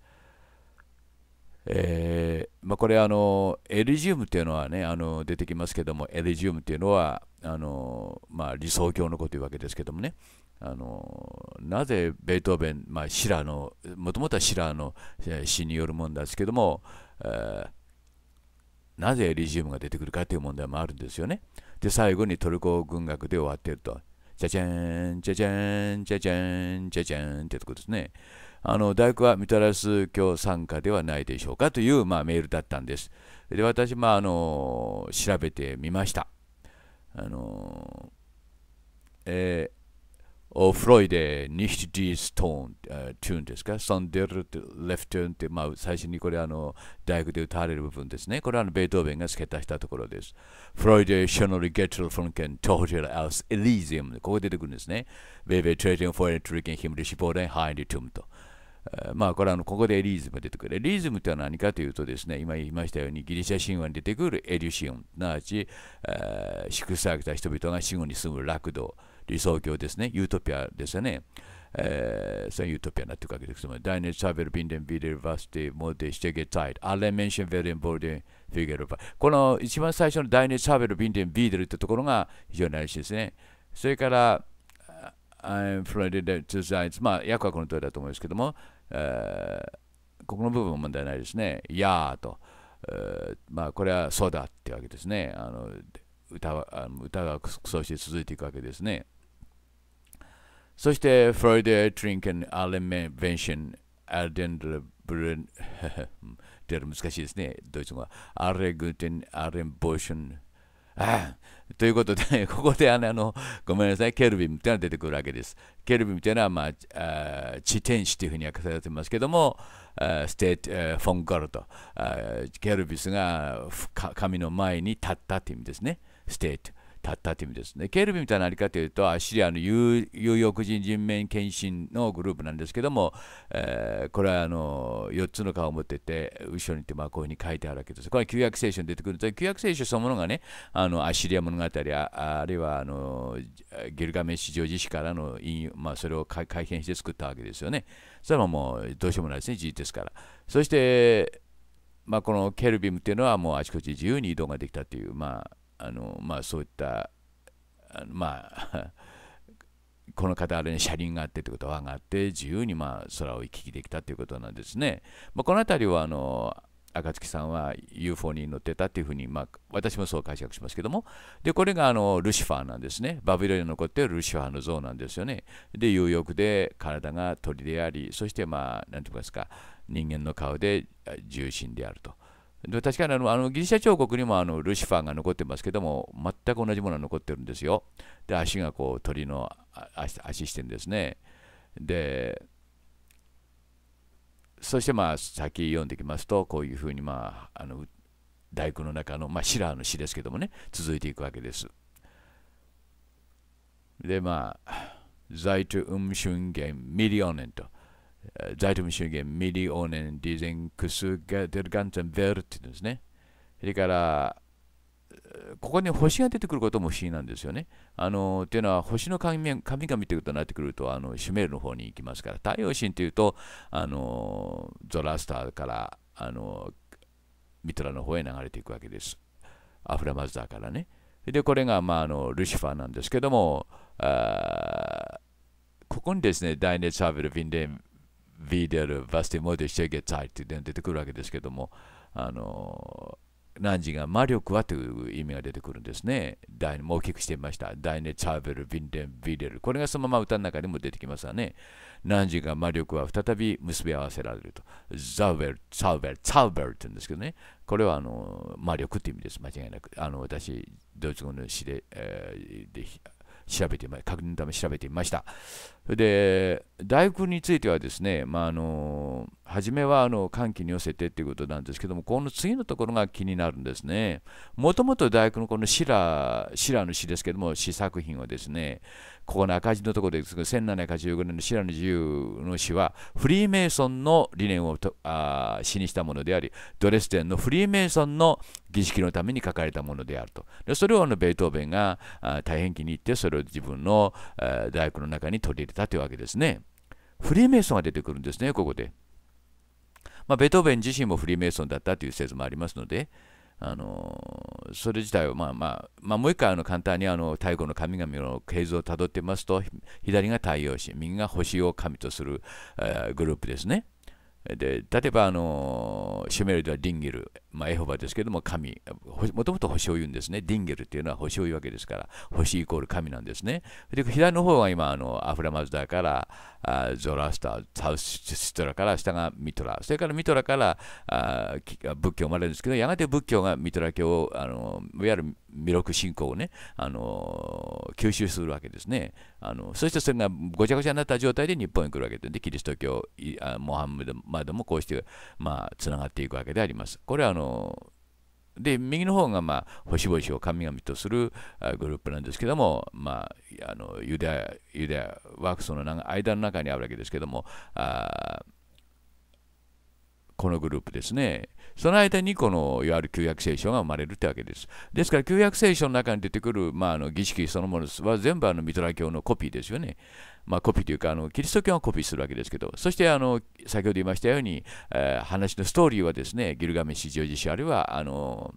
えー、まあ、これあの、エリジウムっていうのはねあの出てきますけども、エリジウムっていうのはあの、まあ、理想郷のこというわけですけどもね、あのなぜベートーベン、まあ、シラの、もともとはシラの詩によるもんですけども、えー、なぜエリジウムが出てくるかという問題もあるんですよね。で、最後にトルコ軍学で終わってると、じゃじゃん、じゃじゃん、じゃじゃん、じゃじゃんってとこですね。あの大工はみたらし教参加ではないでしょうかという、まあ、メールだったんです。で私、まあ、あの調べてみました。あのえー、おフロイデ・ニヒディ・ストーン、チューンですか、ソンデル・レフトゥーンって、まあ、最初にこれあの大工で歌われる部分ですね。これはあのベートーベンが付け足したところです。フロイデ・ショノリ・ゲトル・フォンケン・トージェル・アウス・エリーゼム。ここ出てくるんですね。ベイベイ・トレーィン・グ・フォーエル・トリケン・ヒムリ・シボレン・ハイディ・トゥムと。まあこれはあのここでエリーズム出てくる。エリーズムというのは何かというとですね、今言いましたようにギリシャ神話に出てくるエリュシオン、すなわち、えー、祝された人々が死後に住む楽土、理想郷ですね、ユートピアですよね。えー、それユートピアになっていくわけですけども、ダイネ・サャベル・ビンデン・ビデル・バスティ・モデ・シテゲ・タイト、アレ・メンション・ベルン・ボーデン・フィゲル・バこの一番最初のダイネ・サャベル・ビンデン・ビデルってところが非常にしいですね。それから、I'm Friday to s i d e s まあ訳はこの通りだと思いますけども、えー、ここの部分は問題ないですねやーと、えー、まあこれはそうだってわけですねあの歌はあの歌がそうして続いていくわけですねそして f r i d Trinken Alimvention Adendra *laughs* ブルン、難しいですね、ドイツ語は。アレグテン、アレンボーション。ああということで、*laughs* ここであのごめんなさい、ケルビムというのが出てくるわけです。ケルビムというのは、まあ、あ地天使というふうに訳されてますけども、あステート、フォンガルト、ケルビスが神の前に立ったという意味ですね、ステート。たったという意味ですね。ケルビみたいなありかというと、アシリアの有翼人人面献身のグループなんですけども、えー、これはあの4つの顔を持ってて、後ろにってまあこういうふうに書いてあるわけです。これは旧約聖書に出てくると、旧約聖書そのものがね、あのアシリア物語あ、あるいはあのギルガメッシュジ氏からの引用、まあ、それを改変して作ったわけですよね。それはもうどうしようもないですね、事実ですから。そして、まあ、このケルビムっていうのはもうあちこち自由に移動ができたという、まあ、あの、まあ、そういったあのまあこの方あれに車輪があってってことはがあって自由にまあ空を行き来できたということなんですね。まあ、この辺りはあの暁さんは UFO に乗ってたっていうふうに、まあ、私もそう解釈しますけどもでこれがあのルシファーなんですねバビロアに残っているルシファーの像なんですよねで有欲で体が鳥でありそしてまあ何て言いますか人間の顔で重心であるとで確かにあのあのギリシャ彫刻にもあのルシファーが残ってますけども全く同じものが残ってるんですよ。で足がこう鳥の足足してんですね。でそしてまあ先読んできますとこういうふうにまああの大工の中の、まあ、シラーの詩ですけどもね続いていくわけです。でまあ「在中運春源ミリオネン」と。ザイトムシュゲン、ミリオ n ネン、ディゼン、クス、デルガンツ i ン、ベル n ですね。それから、ここに星が出てくることも不思議なんですよね。あのっていうのは星の神が神々ということになってくるとあのシュメールの方に行きますから太陽神というとあのゾラスターからあのミトラの方へ流れていくわけです。アフラマズダーからね。でこれが、まあ、あのルシファーなんですけどもここにですねダイネツサーベル・ヴィンデン Wieder, was die modische Zeit って出てくるわけですけども、あの、何が魔力はという意味が出てくるんですね。大も大きくしてみました。大ネチャーベル、ヴィンデン、ヴィデル。これがそのまま歌の中にも出てきますわね。何時が魔力は再び結び合わせられると。ザウベル、チャウベル、チャウベルって言うんですけどね。これはあの魔力って意味です。間違いなく。あの私、ドイツ語の詩で、えー、で調べて、確認のため調べてみました。で大工についてはですね、まあ、あの初めはあのに寄せてということなんですけども、この次のところが気になるんですね。もともと大工のこのシラの詩ですけども、詩作品はですね、ここの赤字のところですが、1785年のシラの自由の詩は、フリーメイソンの理念をとあ詩にしたものであり、ドレスデンのフリーメイソンの儀式のために書かれたものであると。でそれをあのベートーベンがあ大変気に入って、それを自分の大工の中に取り入れてたというわけですね。フリーメイソンが出てくるんですね、ここで。まあ、ベートーベン自身もフリーメイソンだったという説もありますので、あのそれ自体をまあまあ、まあ、もう一回あの簡単にあの太古の神々の系図をたどってますと左が太陽神右が星を神とする、えー、グループですね。で例えば、あのシュメルではディンゲル、まあ、エホバですけども神、もともと星を言うんですね、ディンゲルっていうのは星を言うわけですから、星イコール神なんですね。で左の方は今あの、アフラマズダからあゾラスター、サウスストラから下がミトラ、それからミトラからあ仏教生まれるんですけど、やがて仏教がミトラ教を、あのいわゆる弥勒信仰をね、あの吸収するわけですねあの。そしてそれがごちゃごちゃになった状態で日本に来るわけで、キリスト教、モハンマドもこうして、まあ、つながっていくわけであります。これはあので右の方が、まあ、星々を神々とするグループなんですけども、まあ、あのユダヤユダヤワークスの間の中にあるわけですけどもあこのグループですねその間にこのいわゆる旧約聖書が生まれるってわけです。ですから旧約聖書の中に出てくる、まあ、あの儀式そのものは全部あのミトラ教のコピーですよね。まあ、コピーというかあのキリスト教がコピーするわけですけどそしてあの先ほど言いましたように、えー、話のストーリーはですねギルガメシジョージ氏あるいはあの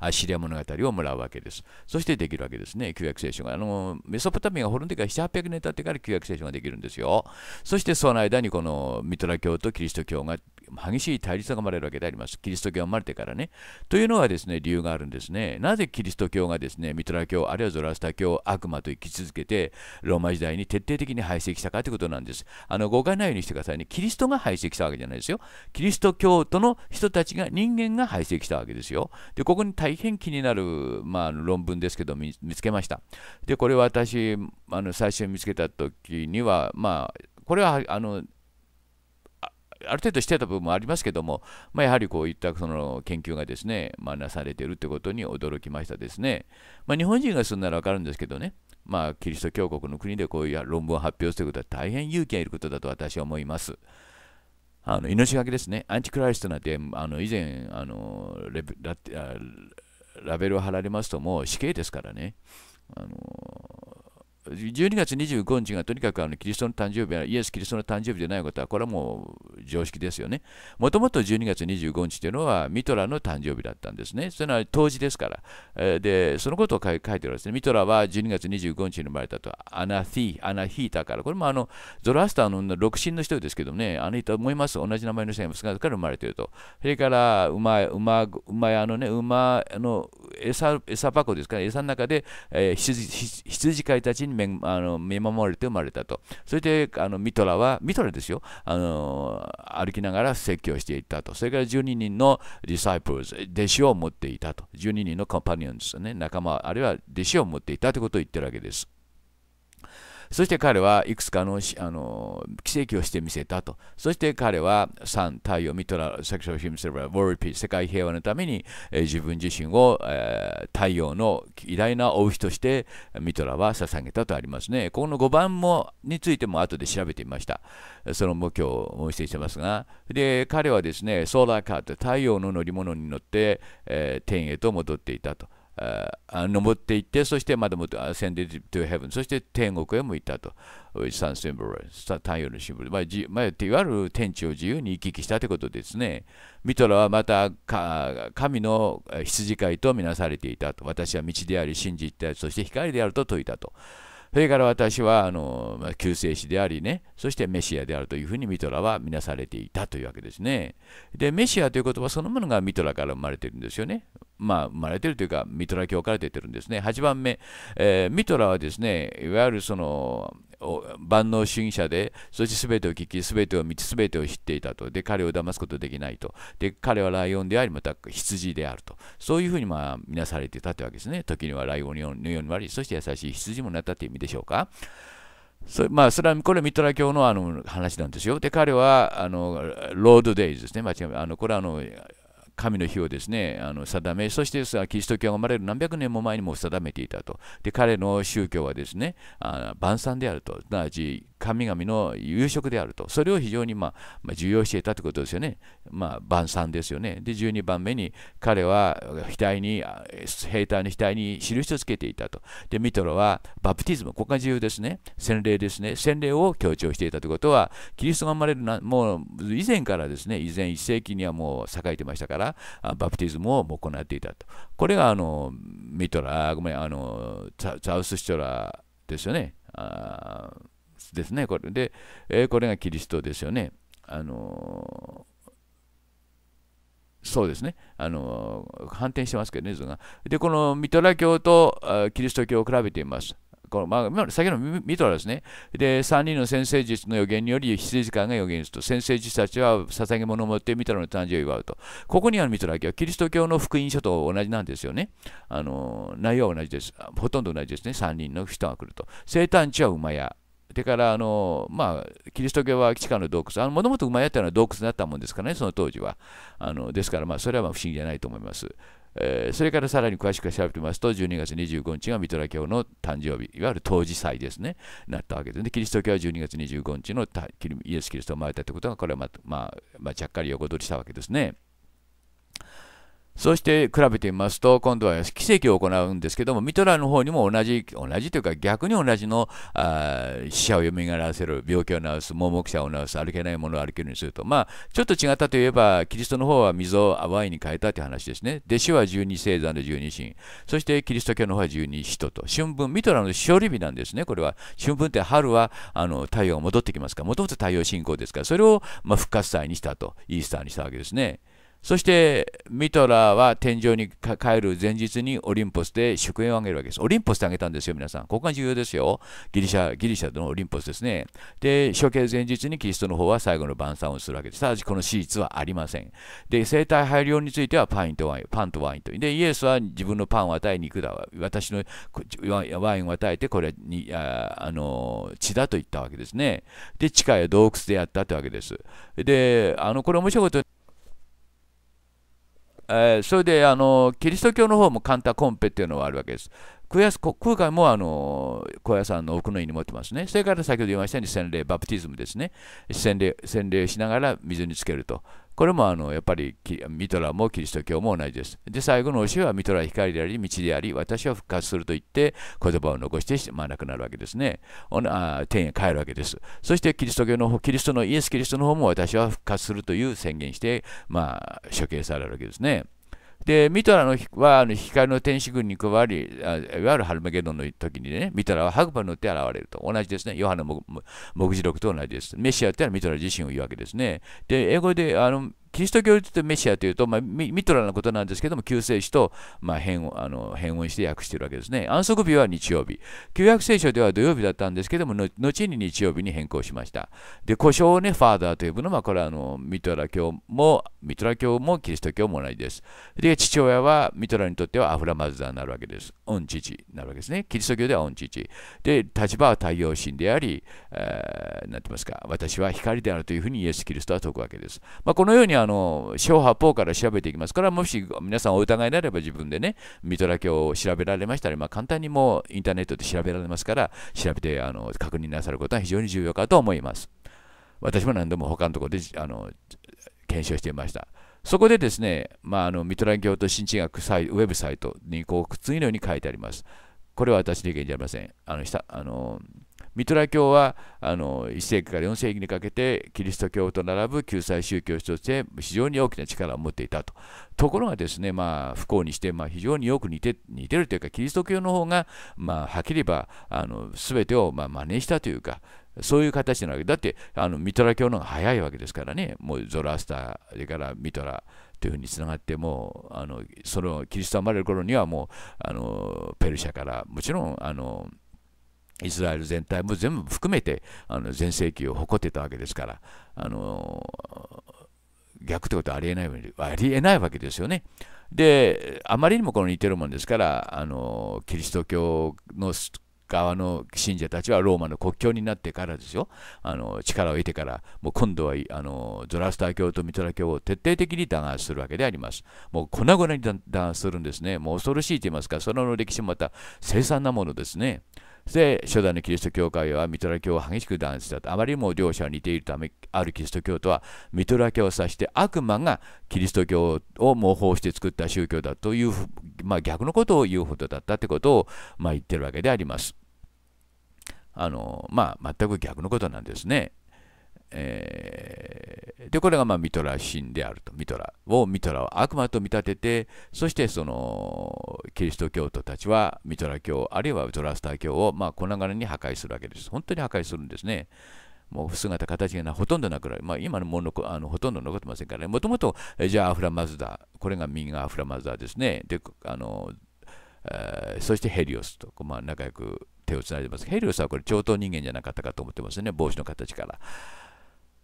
アシリア物語をもらうわけです。そしてできるわけですね、旧約聖書が。あのメソポタミアが滅んでから7、800年経ってから旧約聖書ができるんですよ。そしてその間にこのミトラ教とキリスト教が激しい対立が生まれるわけであります。キリスト教が生まれてからね。というのはですね、理由があるんですね。なぜキリスト教がですね、ミトラ教、あるいはゾラスタ教、悪魔と生き続けて、ローマ時代に徹底的に排斥したかということなんです。あの、誤解ないようにしてくださいね。キリストが排斥したわけじゃないですよ。キリスト教徒の人たちが、人間が排斥したわけですよ。で、ここに大変気になる、まあ、論文ですけど、見つけました。で、これ私、あの最初に見つけた時には、まあ、これはあのある程度してた部分もありますけども、まあ、やはりこういったその研究がですね、まあ、なされているということに驚きましたですね。まあ、日本人がするならわかるんですけどね、まあ、キリスト教国の国でこういう論文を発表するということは大変勇気がいることだと私は思います。あの命がけですね、アンチクライストなんて、あの以前あのレベラ、ラベルを貼られますと、もう死刑ですからね。あの12月25日がとにかくあのキリストの誕生日、イエス・キリストの誕生日でないことは、これはもう常識ですよね。もともと12月25日というのはミトラの誕生日だったんですね。それは当時ですから。で、そのことを書いてるんですね。ミトラは12月25日に生まれたと、アナティ、アナヒータから、これもあのゾロアスターの六神の一人ですけどね、あの人思います。同じ名前の人がから生まれていると。それから、馬、馬、馬屋のね、馬の餌餌箱ですから、餌の中で、えー、羊羊飼いたちににあの見守れて生まれたと。それであのミトラは、ミトラですよ、あの歩きながら説教していったと。それから12人のディサイプルズ、弟子を持っていたと。12人のコンパニオンズ、ね、仲間、あるいは弟子を持っていたということを言ってるわけです。そして彼はいくつかのあの奇跡をしてみせたと。そして彼は三太陽、ミトラ、セクシャルヒムセブラ、ウーリピー、世界平和のために、えー、自分自身を、えー、太陽の偉大な王妃としてミトラは捧げたとありますね。ここの5番もについても後で調べてみました。その目標を申し出してますが。で、彼はですね、ソーラーカート、太陽の乗り物に乗って、えー、天へと戻っていたと。登っていって、そしてまだも ascended to heaven、そして天国へ向いたと。サンシンボル、太陽のシンボル、まあまあ、いわゆる天地を自由に行き来したということですね。ミトラはまた神の羊飼いとみなされていたと。私は道であり、信じてあり、そして光であると説いたと。それから私はあの、救世主でありね、そしてメシアであるというふうにミトラは見なされていたというわけですね。で、メシアという言葉そのものがミトラから生まれているんですよね。まあ、生まれてるというか、ミトラ教から出てるんですね。8番目、えー、ミトラはですね、いわゆるその、万能主義者で、そして全てを聞き、全てを道、全てを知っていたと。で、彼を騙すことできないと。で、彼はライオンであり、また羊であると。そういうふうに、まあ、見なされていたというわけですね。時にはライオンのようにあり、そして優しい羊もなったという意味でしょうか。そまあ、それはこれはミトラ教のあの話なんですよ。で、彼はあのロードデイズですね。間違いあのこれはあの神の日をですねあの定めそしてさキリスト教が生まれる何百年も前にも定めていたとで彼の宗教はですねあ晩餐であるとすなわち神々の夕食であると。それを非常に、まあ、まあ、重要していたということですよね。まあ、晩餐ですよね。で、12番目に彼は額に、兵隊の額に印をつけていたと。で、ミトロはバプティズム、ここが重要ですね。洗礼ですね。洗礼を強調していたということは、キリストが生まれるな、もう以前からですね、以前1世紀にはもう栄えてましたから、バプティズムを行っていたと。これが、あの、ミトラ、ごめん、あの、ザウスシトラですよね。あですね、これで、えー、これがキリストですよね。あのー、そうですね、あのー、反転してますけどね、図が。で、このミトラ教とキリスト教を比べてみます。このまあ、先のミトラですね。で、3人の先生術の予言により、羊飼いが予言すると。先生術たちは捧げ物を持ってミトラの誕生を祝うと。ここにあるミトラ教はキリスト教の福音書と同じなんですよね。あの内容は同じです。ほとんど同じですね。3人の人が来ると。生誕地は馬屋。でからあの、まあ、キリスト教は地下の洞窟、もともと馬まったいのは洞窟だったもんですからね、その当時は。あのですから、まあ、それはま不思議じゃないと思います。えー、それからさらに詳しく調べてますと、12月25日がミトラ教の誕生日、いわゆる当時祭ですね、なったわけですキリスト教は12月25日のイエス・キリストを生まれたということが、これはま、まあ、まあ、ちゃっかり横取りしたわけですね。そして比べてみますと、今度は奇跡を行うんですけども、ミトラの方にも同じ、同じというか逆に同じの死者を蘇らせる、病気を治す、盲目者を治す、歩けないものを歩けるようにすると、まあ、ちょっと違ったといえば、キリストの方は水を淡いに変えたという話ですね。弟子は十二星座で十二神、そしてキリスト教の方は十二使徒と、春分、ミトラの勝利日なんですね、これは。春分って春はあの太陽が戻ってきますから、もともと太陽信仰ですから、それを、まあ、復活祭にしたと、イースターにしたわけですね。そしてミトラは天井に帰る前日にオリンポスで祝宴をあげるわけです。オリンポスであげたんですよ、皆さん。ここが重要ですよ。ギリシャ、ギリシャのオリンポスですね。で、処刑前日にキリストの方は最後の晩餐をするわけです。ただし、この史実はありません。で、生体配慮についてはパインとワイン、パンとワインと。で、イエスは自分のパンを与え肉だ。わ。私のワインを与えて、これにああの血だと言ったわけですね。で、地下や洞窟でやったってわけです。で、あの、これ面白いことえー、それであのキリスト教の方もカンタコンペっていうのがあるわけです。空海もあの高野山の奥の院に持ってますね。それから先ほど言いましたように洗礼、バプティズムですね。洗礼洗礼しながら水につけると。これもあのやっぱりミトラもキリスト教も同じです。で、最後の教えはミトラは光であり、道であり、私は復活すると言って言葉を残して、まあ、亡くなるわけですね。あ天へ帰るわけです。そしてキリスト教の方、キリストのイエス・キリストの方も私は復活するという宣言して、まあ、処刑されるわけですね。で、ミトラのはあの光の天使軍に加わり、いわゆるハルマゲドンの時にね、ミトラは白馬に乗って現れると。同じですね。ヨハネ目次録と同じです。メシアってのはミトラ自身を言うわけですね。で、英語であのキリスト教とメシアというと、まあ、ミトラのことなんですけども、救世主と、まあ、変あの変音して訳しているわけですね。安息日は日曜日。旧約聖書では土曜日だったんですけども、後に日曜日に変更しました。で、故障をね、ファーダーと呼ぶのは、これはあのミトラ教も、ミトラ教もキリスト教も同じです。で、父親はミトラにとってはアフラマズダーになるわけです。恩父になるわけですね。キリスト教では恩父。で、立場は太陽神であり、えー、なんて言いますか、私は光であるというふうにイエス・キリストは説くわけです。まあ、このようにあの小八方から調べていきますから、もし皆さんお疑いになれば自分でね、ミトラ教を調べられましたら、まあ、簡単にもうインターネットで調べられますから、調べてあの確認なさることは非常に重要かと思います。私も何度も他のところであの検証していました。そこでですね、まあ、あのミトラ教と新知学サイウェブサイトにこう次のように書いてあります。これは私の意見じゃありません。あのしたあのミトラ教はあの1世紀から4世紀にかけてキリスト教と並ぶ救済宗教として非常に大きな力を持っていたと。ところがですね、まあ、不幸にして、まあ、非常によく似て似てるというかキリスト教の方が、まあ、はっきり言えばあの全てを、まあ、真似したというかそういう形なわけだってあのミトラ教の方が早いわけですからねもうゾロアスターそれからミトラというふうにつながってもあのそのキリストが生まれる頃にはもうあのペルシャからもちろんあのイスラエル全体も全部含めてあの全盛期を誇ってたわけですから、あの逆ってことはありえないありえないわけですよね。で、あまりにもこの似てるもんですから、あのキリスト教の側の信者たちはローマの国境になってからですよ、あの力を得てから、もう今度はあのゾラスター教とミトラ教を徹底的に弾圧するわけであります。もう粉々に弾圧するんですね。もう恐ろしいと言いますか、その歴史もまた凄惨なものですね。で、初代のキリスト教会はミトラ教を激しく弾したと。あまりにも両者は似ているため、あるキリスト教とはミトラ教を指して悪魔がキリスト教を模倣して作った宗教だという、まあ、逆のことを言うほどだったということを、まあ、言ってるわけであります。あの、まあ、全く逆のことなんですね。えー、で、これがまあミトラ神であると。ミトラを、ミトラを悪魔と見立てて、そしてその、キリスト教徒たちはミトラ教、あるいはウトラスター教を、まあ、粉々に破壊するわけです。本当に破壊するんですね。もう姿形がなほとんどなくなる。まあ、今のものあのほとんど残ってませんからね。もともと、じゃあアフラマズダ。これが右がアフラマズダですね。で、あの、そしてヘリオスと、まあ、仲良く手をつないでます。ヘリオスはこれ、超等人間じゃなかったかと思ってますね。帽子の形から。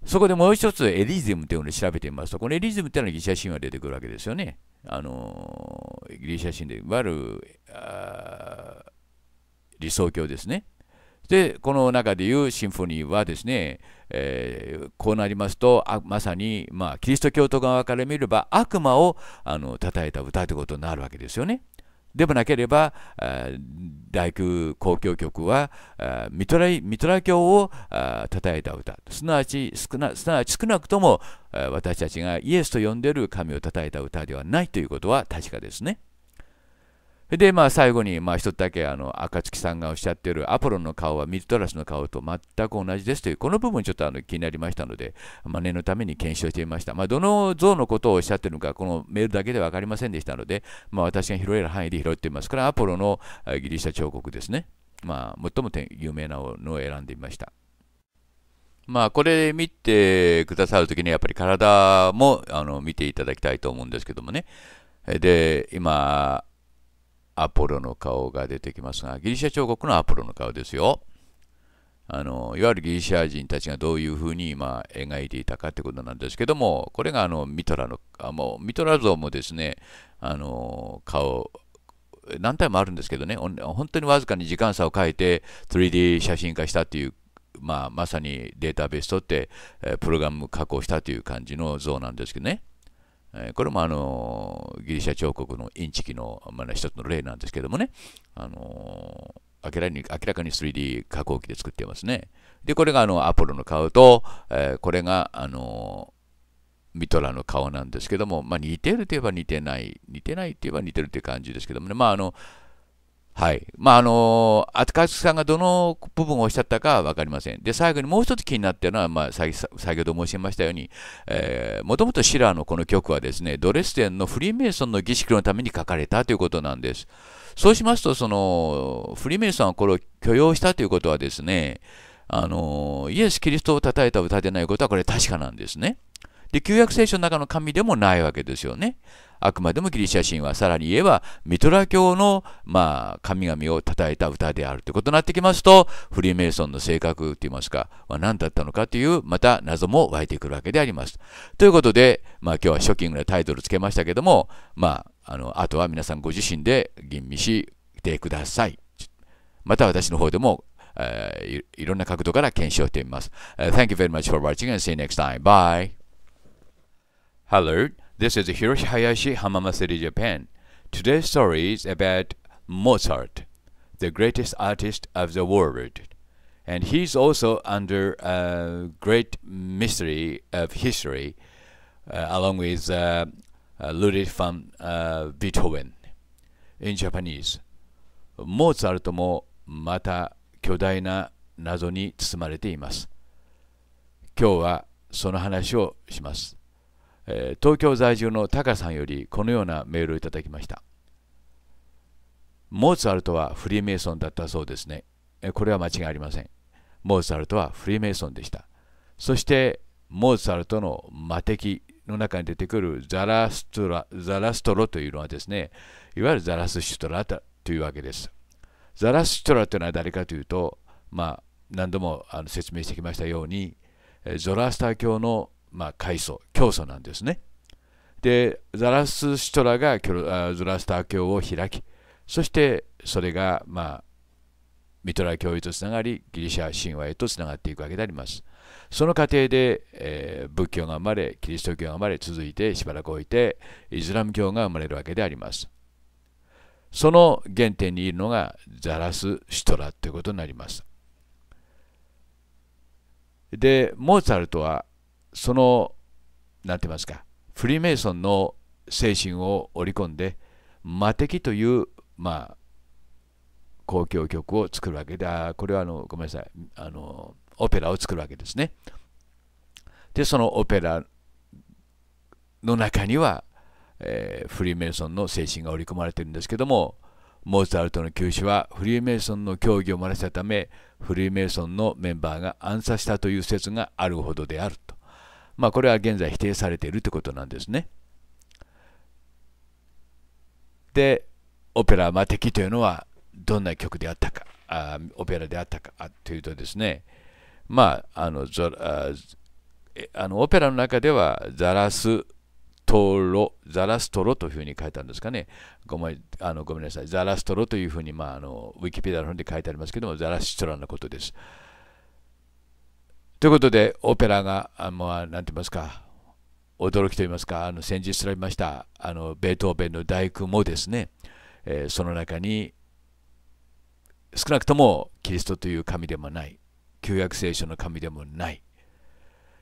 そこでもう一つエリズムというのを調べてみますと、このエリズムというのはギリシャ神話が出てくるわけですよね。あのギリシャ神で、いわゆる理想郷ですね。で、この中でいうシンフォニーはですね、えー、こうなりますと、あまさに、まあ、キリスト教徒側から見れば悪魔をあの叩た歌ということになるわけですよね。でもなければ、大空交響曲はミトラミトラ教を称えた歌すなわち少なすなわち少なくとも私たちがイエスと呼んでいる神を称えた歌ではないということは確かですね。で、まあ、最後に、まあ、一つだけ、あの、暁さんがおっしゃっている、アポロンの顔は水トラスの顔と全く同じですという、この部分ちょっとあの気になりましたので、まあ、念のために検証してみました。まあ、どの像のことをおっしゃっているのか、このメールだけでは分かりませんでしたので、まあ、私が拾える範囲で拾っています。これはアポロのギリシャ彫刻ですね。まあ、最も有名なのを選んでみました。まあ、これ見てくださるときに、やっぱり体もあの見ていただきたいと思うんですけどもね。で、今、アポロの顔が出てきますが、ギリシャ彫刻のアポロの顔ですよ。あのいわゆるギリシャ人たちがどういうふうに今描いていたかということなんですけども、これがあのミトラのあもうミトラ像もですね、あの顔、何体もあるんですけどね、本当にわずかに時間差を変えて 3D 写真化したという、まあ、まさにデータベース取って、プログラム加工したという感じの像なんですけどね。えこれもあのギリシャ彫刻のインチキの、まあ一つの例なんですけどもね、あの明らに明らかに 3D 加工機で作ってますね。で、これがあのアポロの顔と、えこれがあのミトラの顔なんですけども、まあ、似てるといえば似てない、似てないといえば似てるという感じですけどもね、まあ、あのはい。まあ、あのー、厚川さんがどの部分をおっしゃったかは分かりません。で、最後にもう一つ気になっているのは、まあ先、先ほど申しましたように、えー、もともとシラーのこの曲はですね、ドレスデンのフリーメイソンの儀式のために書かれたということなんです。そうしますと、その、フリーメイソンはこれを許容したということはですね、あのー、イエス・キリストを叩いた歌でないことはこれ確かなんですね。で、旧約聖書の中の神でもないわけですよね。あくまでもギリシャ神話、さらに言えば、ミトラ教の、まあ、神々を称えた歌であるということになってきますと、フリーメイソンの性格といいますか、まあ、何だったのかという、また謎も湧いてくるわけであります。ということで、まあ、今日はショッキングなタイトルつけましたけども、まあ、あの、あとは皆さんご自身で吟味してください。また私の方でも、えー、いろんな角度から検証してみます。Uh, thank you very much for watching and see you next time. Bye! Hello, this is Hiroshi Hayashi, Hamama Japan. Today's story is about Mozart, the greatest artist of the world. And he's also under a great mystery of history, uh, along with uh, uh Ludwig van uh, Beethoven in Japanese. モーツァルトもまた巨大な謎に包まれています。今日はその話をします。え東京在住のタカさんよりこのようなメールをいただきましたモーツァルトはフリーメイソンだったそうですねこれは間違いありませんモーツァルトはフリーメイソンでしたそしてモーツァルトの魔敵の中に出てくるザラストラザラストロというのはですねいわゆるザラスシュトラというわけですザラスシュトラというのは誰かというとまあ何度もあの説明してきましたようにゾラスター教のまあ、階層、教祖なんですね。で、ザラスシトラがザラスター教を開き、そしてそれが、まあ、ミトラ教へとつながり、ギリシャ神話へとつながっていくわけであります。その過程で、えー、仏教が生まれ、キリスト教が生まれ、続いてしばらく置いて、イスラム教が生まれるわけであります。その原点にいるのがザラス・シトラということになります。で、モーツァルトはその何て言いますかフリーメイソンの精神を織り込んで魔敵というまあ交響曲を作るわけであこれはあのごめんなさいあのオペラを作るわけですねでそのオペラの中には、えー、フリーメイソンの精神が織り込まれてるんですけどもモーツァルトの旧死はフリーメイソンの教義を漏らしたためフリーメイソンのメンバーが暗殺したという説があるほどであるまあ、これは現在否定されているということなんですね。で、オペラ、ま敵というのはどんな曲であったか、あオペラであったかというとですね、まあ、あのゾああのオペラの中ではザラストロ、ザラストロというふうに書いたんですかね。ごめんあのごめんなさい。ザラストロというふうに、まあ、あのウィキペディアの本で書いてありますけども、ザラストロのことです。ということで、オペラが、あまあ、なんて言いますか、驚きと言いますか、あの先日調べましたあのベートーベンの大工もですね、えー、その中に少なくともキリストという神でもない、旧約聖書の神でもない、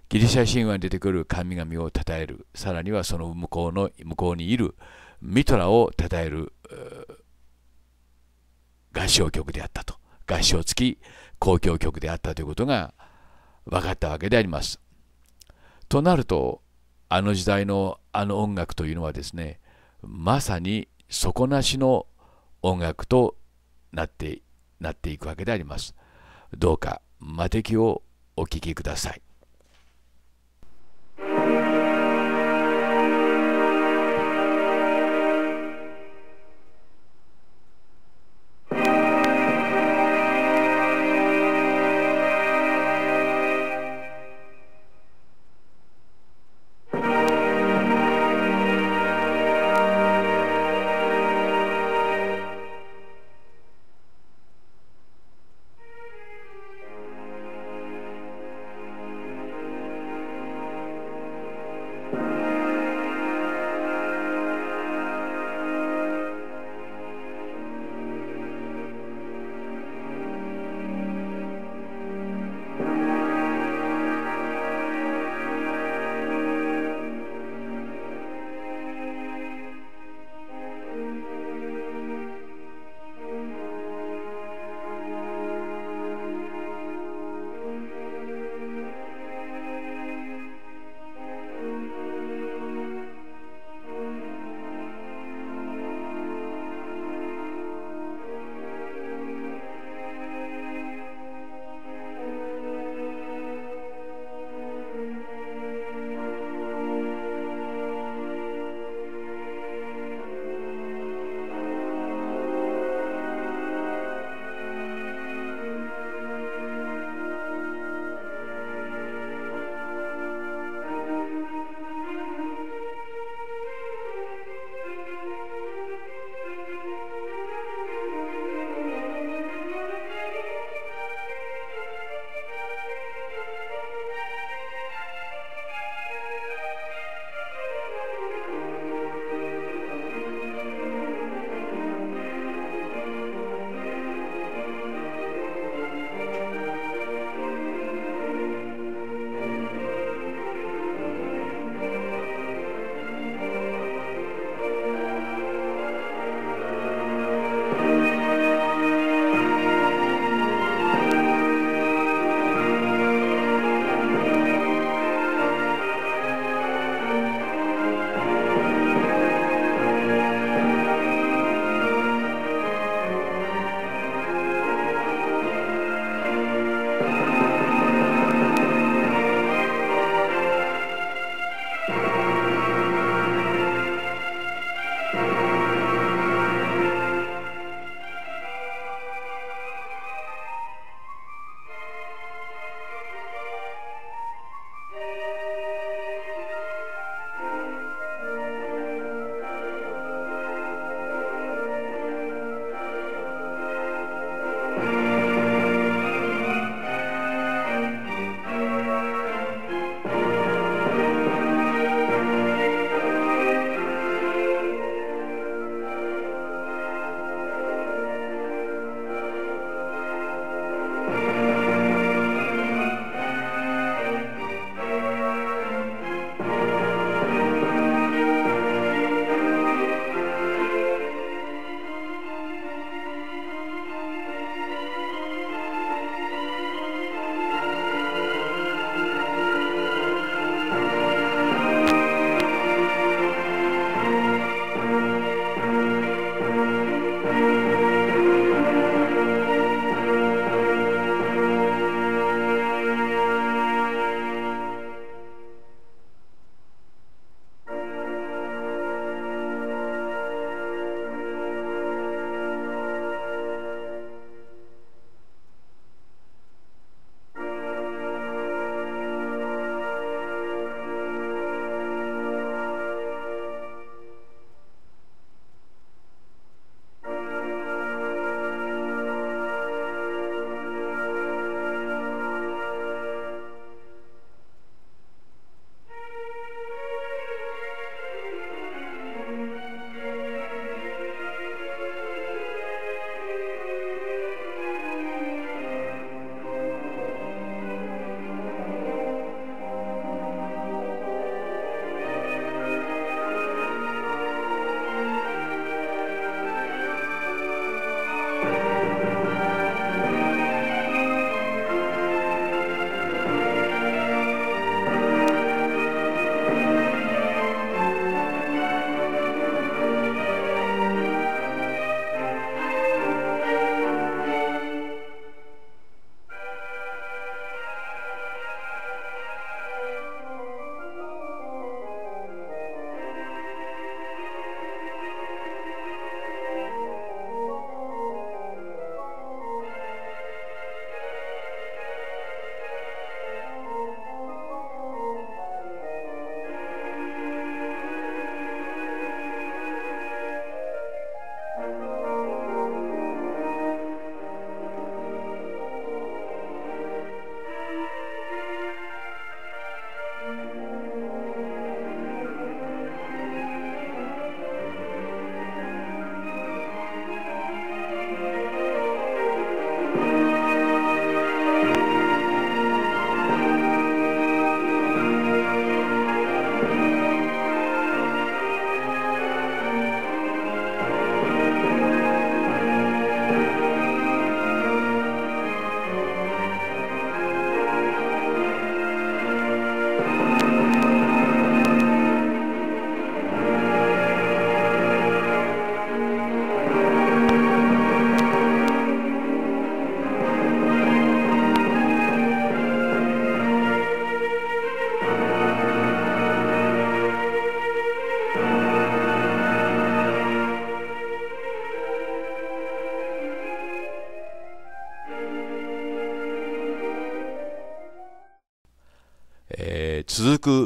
ギリシャ神話に出てくる神々を称える、さらにはその向こうの向こうにいるミトラを称える合唱曲であったと、合唱付き交響曲であったということが、分かったわけであります。となるとあの時代のあの音楽というのはですねまさに底なしの音楽となってなっていくわけであります。どうか魔敵をお聴きください。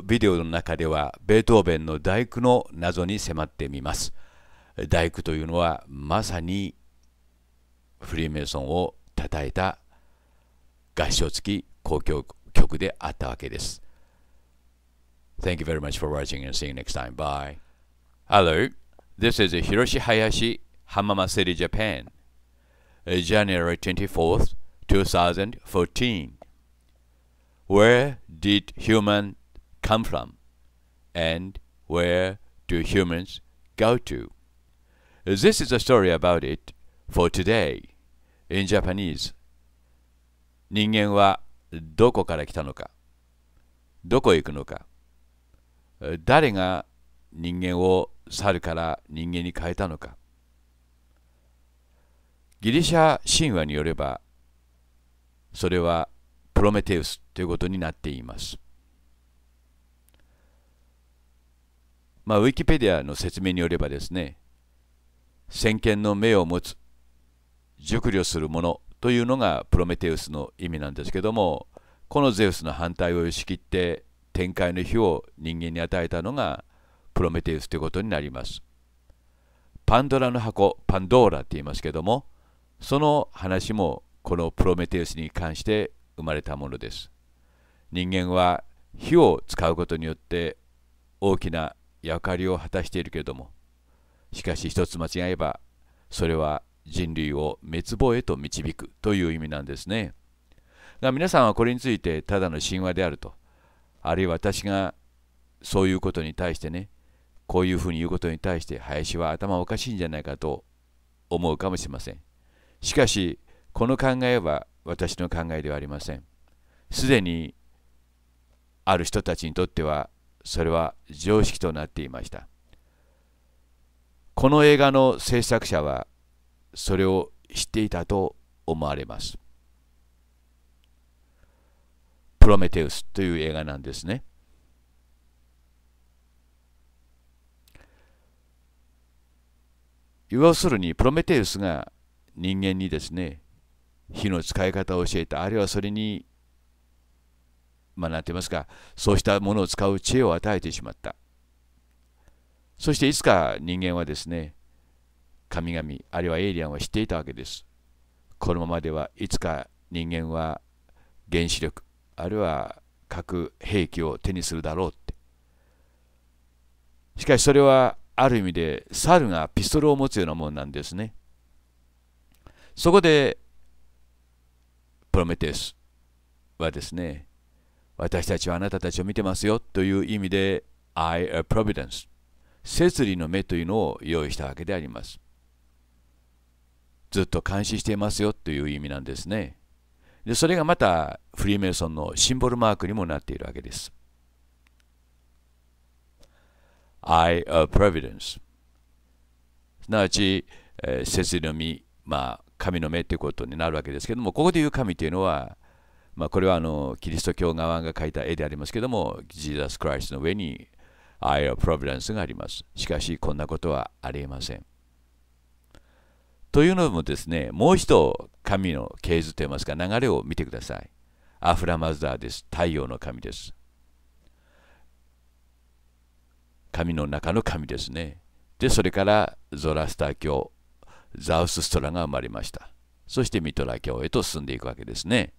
ビデオの中ではベートーベンの大工の謎に迫ってみます。大工というのはまさにフリーメイソンを称えた合唱付き公共曲であったわけです。Thank you very much for watching and see you next time. Bye. Hello, this is Hiroshi Hayashi, Hamama City, Japan. January 24th, 2014. Where did human come from and where do humans go to? This is a story about it for today in Japanese. 人間はどこから来たのかどこへ行くのか誰が人間を猿から人間に変えたのかギリシャ神話によればそれはプロメテウスということになっていますまあ、ウィキペディアの説明によればですね、先見の目を持つ、熟慮するものというのがプロメテウスの意味なんですけども、このゼウスの反対を押し切って展開の火を人間に与えたのがプロメテウスということになります。パンドラの箱、パンドーラって言いますけども、その話もこのプロメテウスに関して生まれたものです。人間は火を使うことによって大きな役割を果たしているけれどもしかし一つ間違えばそれは人類を滅亡へと導くという意味なんですね。が皆さんはこれについてただの神話であるとあるいは私がそういうことに対してねこういうふうに言うことに対して林は頭おかしいんじゃないかと思うかもしれません。しかしこの考えは私の考えではありません。すでにある人たちにとってはそれは常識となっていましたこの映画の制作者はそれを知っていたと思われますプロメテウスという映画なんですね要するにプロメテウスが人間にですね火の使い方を教えたあるいはそれにまあ、なんて言いますか、そうしたものを使う知恵を与えてしまった。そしていつか人間はですね、神々、あるいはエイリアンは知っていたわけです。このままではいつか人間は原子力、あるいは核兵器を手にするだろうって。しかしそれはある意味で猿がピストルを持つようなもんなんですね。そこでプロメテウスはですね私たちはあなたたちを見てますよという意味で I a providence 摂理の目というのを用意したわけでありますずっと監視していますよという意味なんですねでそれがまたフリーメイソンのシンボルマークにもなっているわけです I a providence すなわち、えー、摂理の実、まあ、神の目ということになるわけですけどもここで言う神というのはまあ、これはあのキリスト教側が描いた絵でありますけども、ジーザス・クライスの上に愛やプロビデンスがあります。しかし、こんなことはありえません。というのもですね、もう一度神の系図といいますか、流れを見てください。アフラマズダーです。太陽の神です。神の中の神ですね。で、それからゾラスター教、ザウスストラが生まれました。そしてミトラ教へと進んでいくわけですね。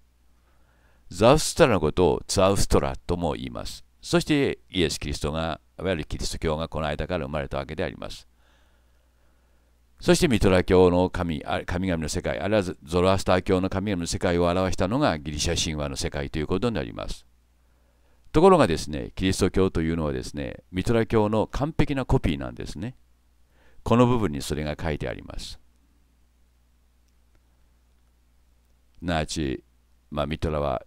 ザウストラのことをザウストラとも言います。そしてイエス・キリストが、いわゆるキリスト教がこの間から生まれたわけであります。そしてミトラ教の神神々の世界、あるいはゾロアスター教の神々の世界を表したのがギリシャ神話の世界ということになります。ところがですね、キリスト教というのはですね、ミトラ教の完璧なコピーなんですね。この部分にそれが書いてあります。なあち、まあ、ミトラは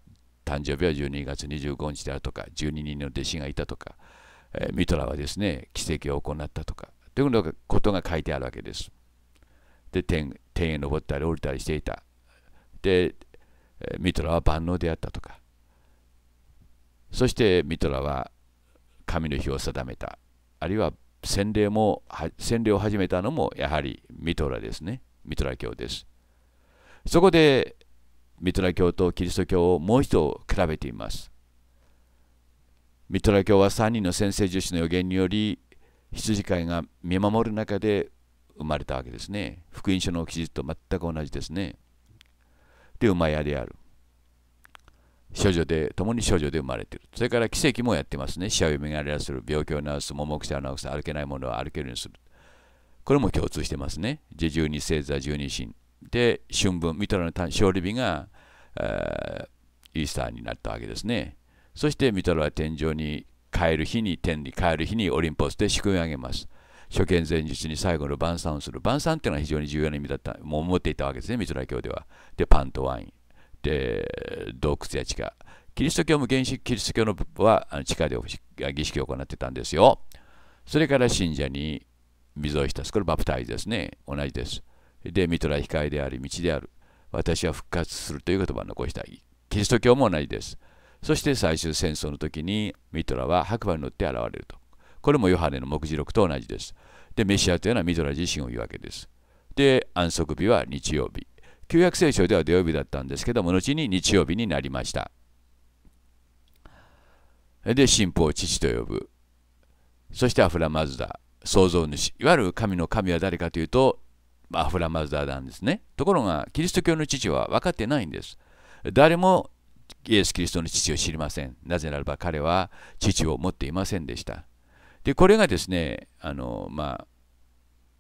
誕生日は12月25日であるとか12人の弟子がいたとか、えー、ミトラはですね奇跡を行ったとかということが書いてあるわけです。で天天へ登ったり降りたりしていた。でミトラは万能であったとかそしてミトラは神の日を定めたあるいは洗礼も洗礼を始めたのもやはりミトラですねミトラ教ですそこでミトラ教とキリスト教をもう一度比べています。ミトラ教は3人の先生重視の予言により羊飼いが見守る中で生まれたわけですね。福音書の記述と全く同じですね。で、馬屋である。少女で、共に少女で生まれている。それから奇跡もやってますね。死を蘇らせる、病気を治す、桃草を治す、歩けないものは歩けるようにする。これも共通してますね。自十二星座、十二神。で、春分、ミトラの勝利日が、えー、イースターになったわけですね。そしてミトラは天井に帰る日に、天に帰る日にオリンポスで仕組み上げます。初見前日に最後の晩餐をする。晩餐っていうのは非常に重要な意味だった、もう思っていたわけですね、ミトラ教では。で、パンとワイン。で、洞窟や地下。キリスト教も原始キリスト教のは地下で儀式を行ってたんですよ。それから信者に水を浸す。これバプタイズですね。同じです。で、トラ控えであり、道である。私は復活するという言葉を残したい。キリスト教も同じです。そして最終戦争の時にミトラは白馬に乗って現れると。これもヨハネの目次録と同じです。で、メシアというのはミトラ自身を言うわけです。で、安息日は日曜日。旧約聖書では土曜日だったんですけども、後に日曜日になりました。で、神父を父と呼ぶ。そしてアフラマズダ、創造主。いわゆる神の神は誰かというと、アフラマズダなんですね。ところが、キリスト教の父は分かってないんです。誰もイエス・キリストの父を知りません。なぜならば彼は父を持っていませんでした。で、これがですね、あの、まあ、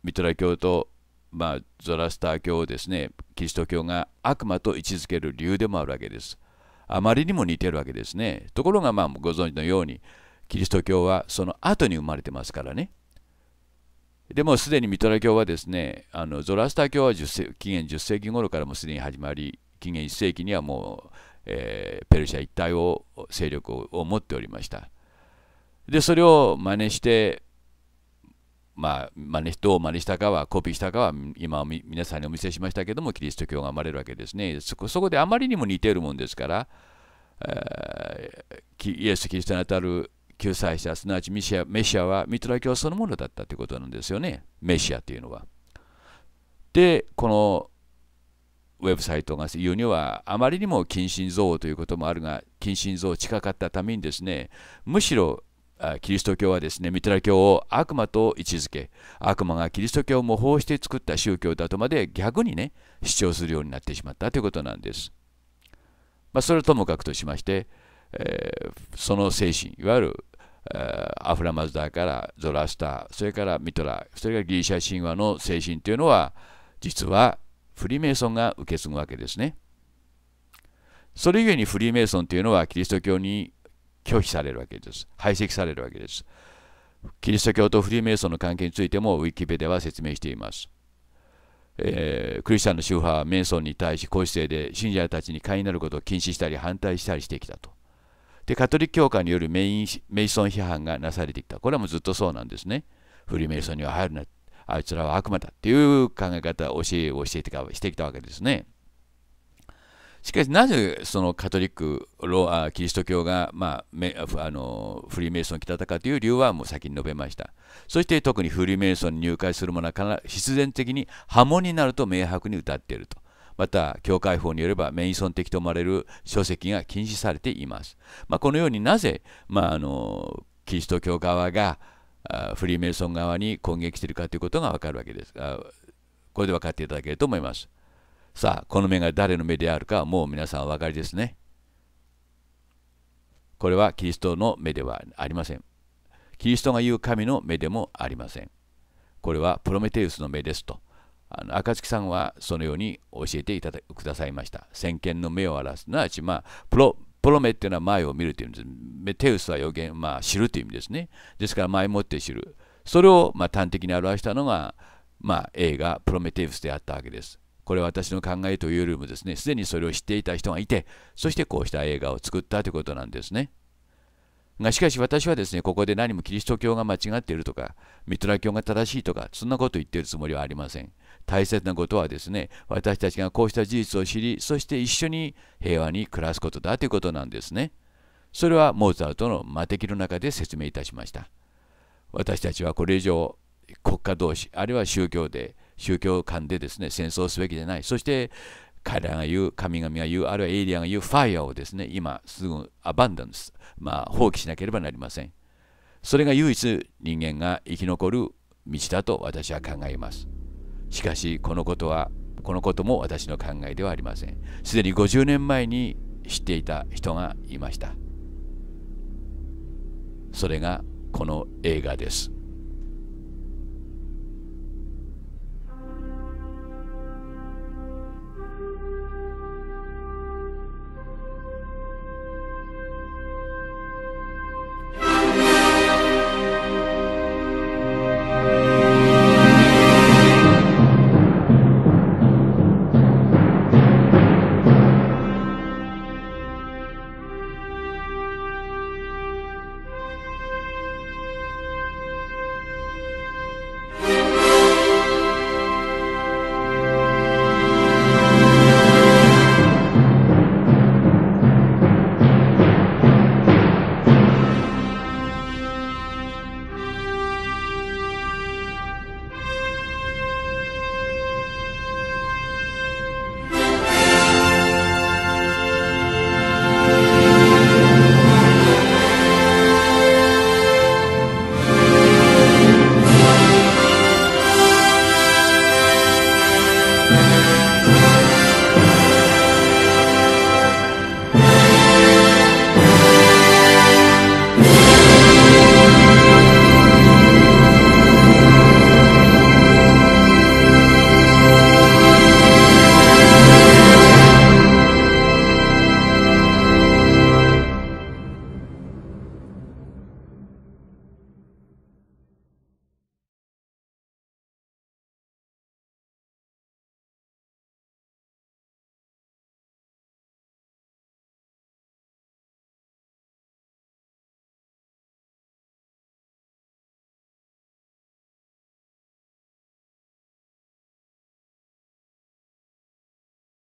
ミトラ教と、まあ、ゾラスター教をですね、キリスト教が悪魔と位置づける理由でもあるわけです。あまりにも似てるわけですね。ところが、まあ、ご存知のように、キリスト教はその後に生まれてますからね。でもすでにミトラ教はですねあのゾラスター教は10紀元10世紀頃からもすでに始まり紀元1世紀にはもう、えー、ペルシャ一帯を勢力を持っておりましたでそれを真似してまあ真似どう真似したかはコピーしたかは今皆さんにお見せしましたけどもキリスト教が生まれるわけですねそこそこであまりにも似ているもんですから、えー、イエス・キリストにあたる救済者、すなわちメシアメシアはミトラ教そのものだったということなんですよね、メシアというのは。で、このウェブサイトが言うには、あまりにも近親憎悪ということもあるが、近親憎悪近かったためにですね、むしろキリスト教はですね、ミトラ教を悪魔と位置づけ、悪魔がキリスト教を模倣して作った宗教だとまで逆にね、主張するようになってしまったということなんです。まあ、それはともかくとしまして、えー、その精神いわゆるアフラマズダーからゾラスターそれからミトラそれからギリシャ神話の精神というのは実はフリーメイソンが受け継ぐわけですねそれゆえにフリーメイソンというのはキリスト教に拒否されるわけです排斥されるわけですキリスト教とフリーメイソンの関係についてもウィキペディアは説明しています、えー、クリスチャンの宗派はメイソンに対しこうで信者たちに会員になることを禁止したり反対したりしてきたとで、カトリック教会によるメイメイソン批判がなされてきた。これはもうずっとそうなんですね。フリーメイソンには入るな、あいつらは悪魔だっていう考え方、教えをしてしてきたわけですね。しかしなぜそのカトリックロあキリスト教が、まあ、あのフリーメイソンを来たかという理由はもう先に述べましたそして特にフリーメイソンに入会する者は必然的に波紋になると明白に歌っているとまた教会法によれば名ソン的と思われる書籍が禁止されています、まあ、このようになぜ、まあ、あのキリスト教側がフリーメイソン側に攻撃しているかということが分かるわけですこれで分かっていただけると思いますさあこの目が誰の目であるかはもう皆さんお分かりですねこれはキリストの目ではありませんキリストが言う神の目でもありませんこれはプロメテウスの目ですとあの暁さんはそのように教えていただくださいました。先見の目を表す。すなわち、まあ、プロプロメっていうのは前を見るという意味です。メテウスは予言、まあ、知るという意味ですね。ですから前もって知る。それを、まあ、端的に表したのが、まあ、映画プロメテウスであったわけです。これは私の考えというよりもですね、すでにそれを知っていた人がいて、そしてこうした映画を作ったということなんですね。がしかし私はですね、ここで何もキリスト教が間違っているとか、ミトラ教が正しいとか、そんなことを言っているつもりはありません。大切なことはですね、私たちがこうした事実を知り、そして一緒に平和に暮らすことだということなんですね。それはモーツァルトの魔的の中で説明いたしました。私たちはこれ以上国家同士、あるいは宗教で、宗教間でですね、戦争すべきでない。そして、彼らが言う、神々が言う、あるいはエイリアンが言う、ファイアをですね、今すぐアバンダンス、まあ、放棄しなければなりません。それが唯一人間が生き残る道だと私は考えます。しかしこのことはこのことも私の考えではありませんすでに50年前に知っていた人がいましたそれがこの映画です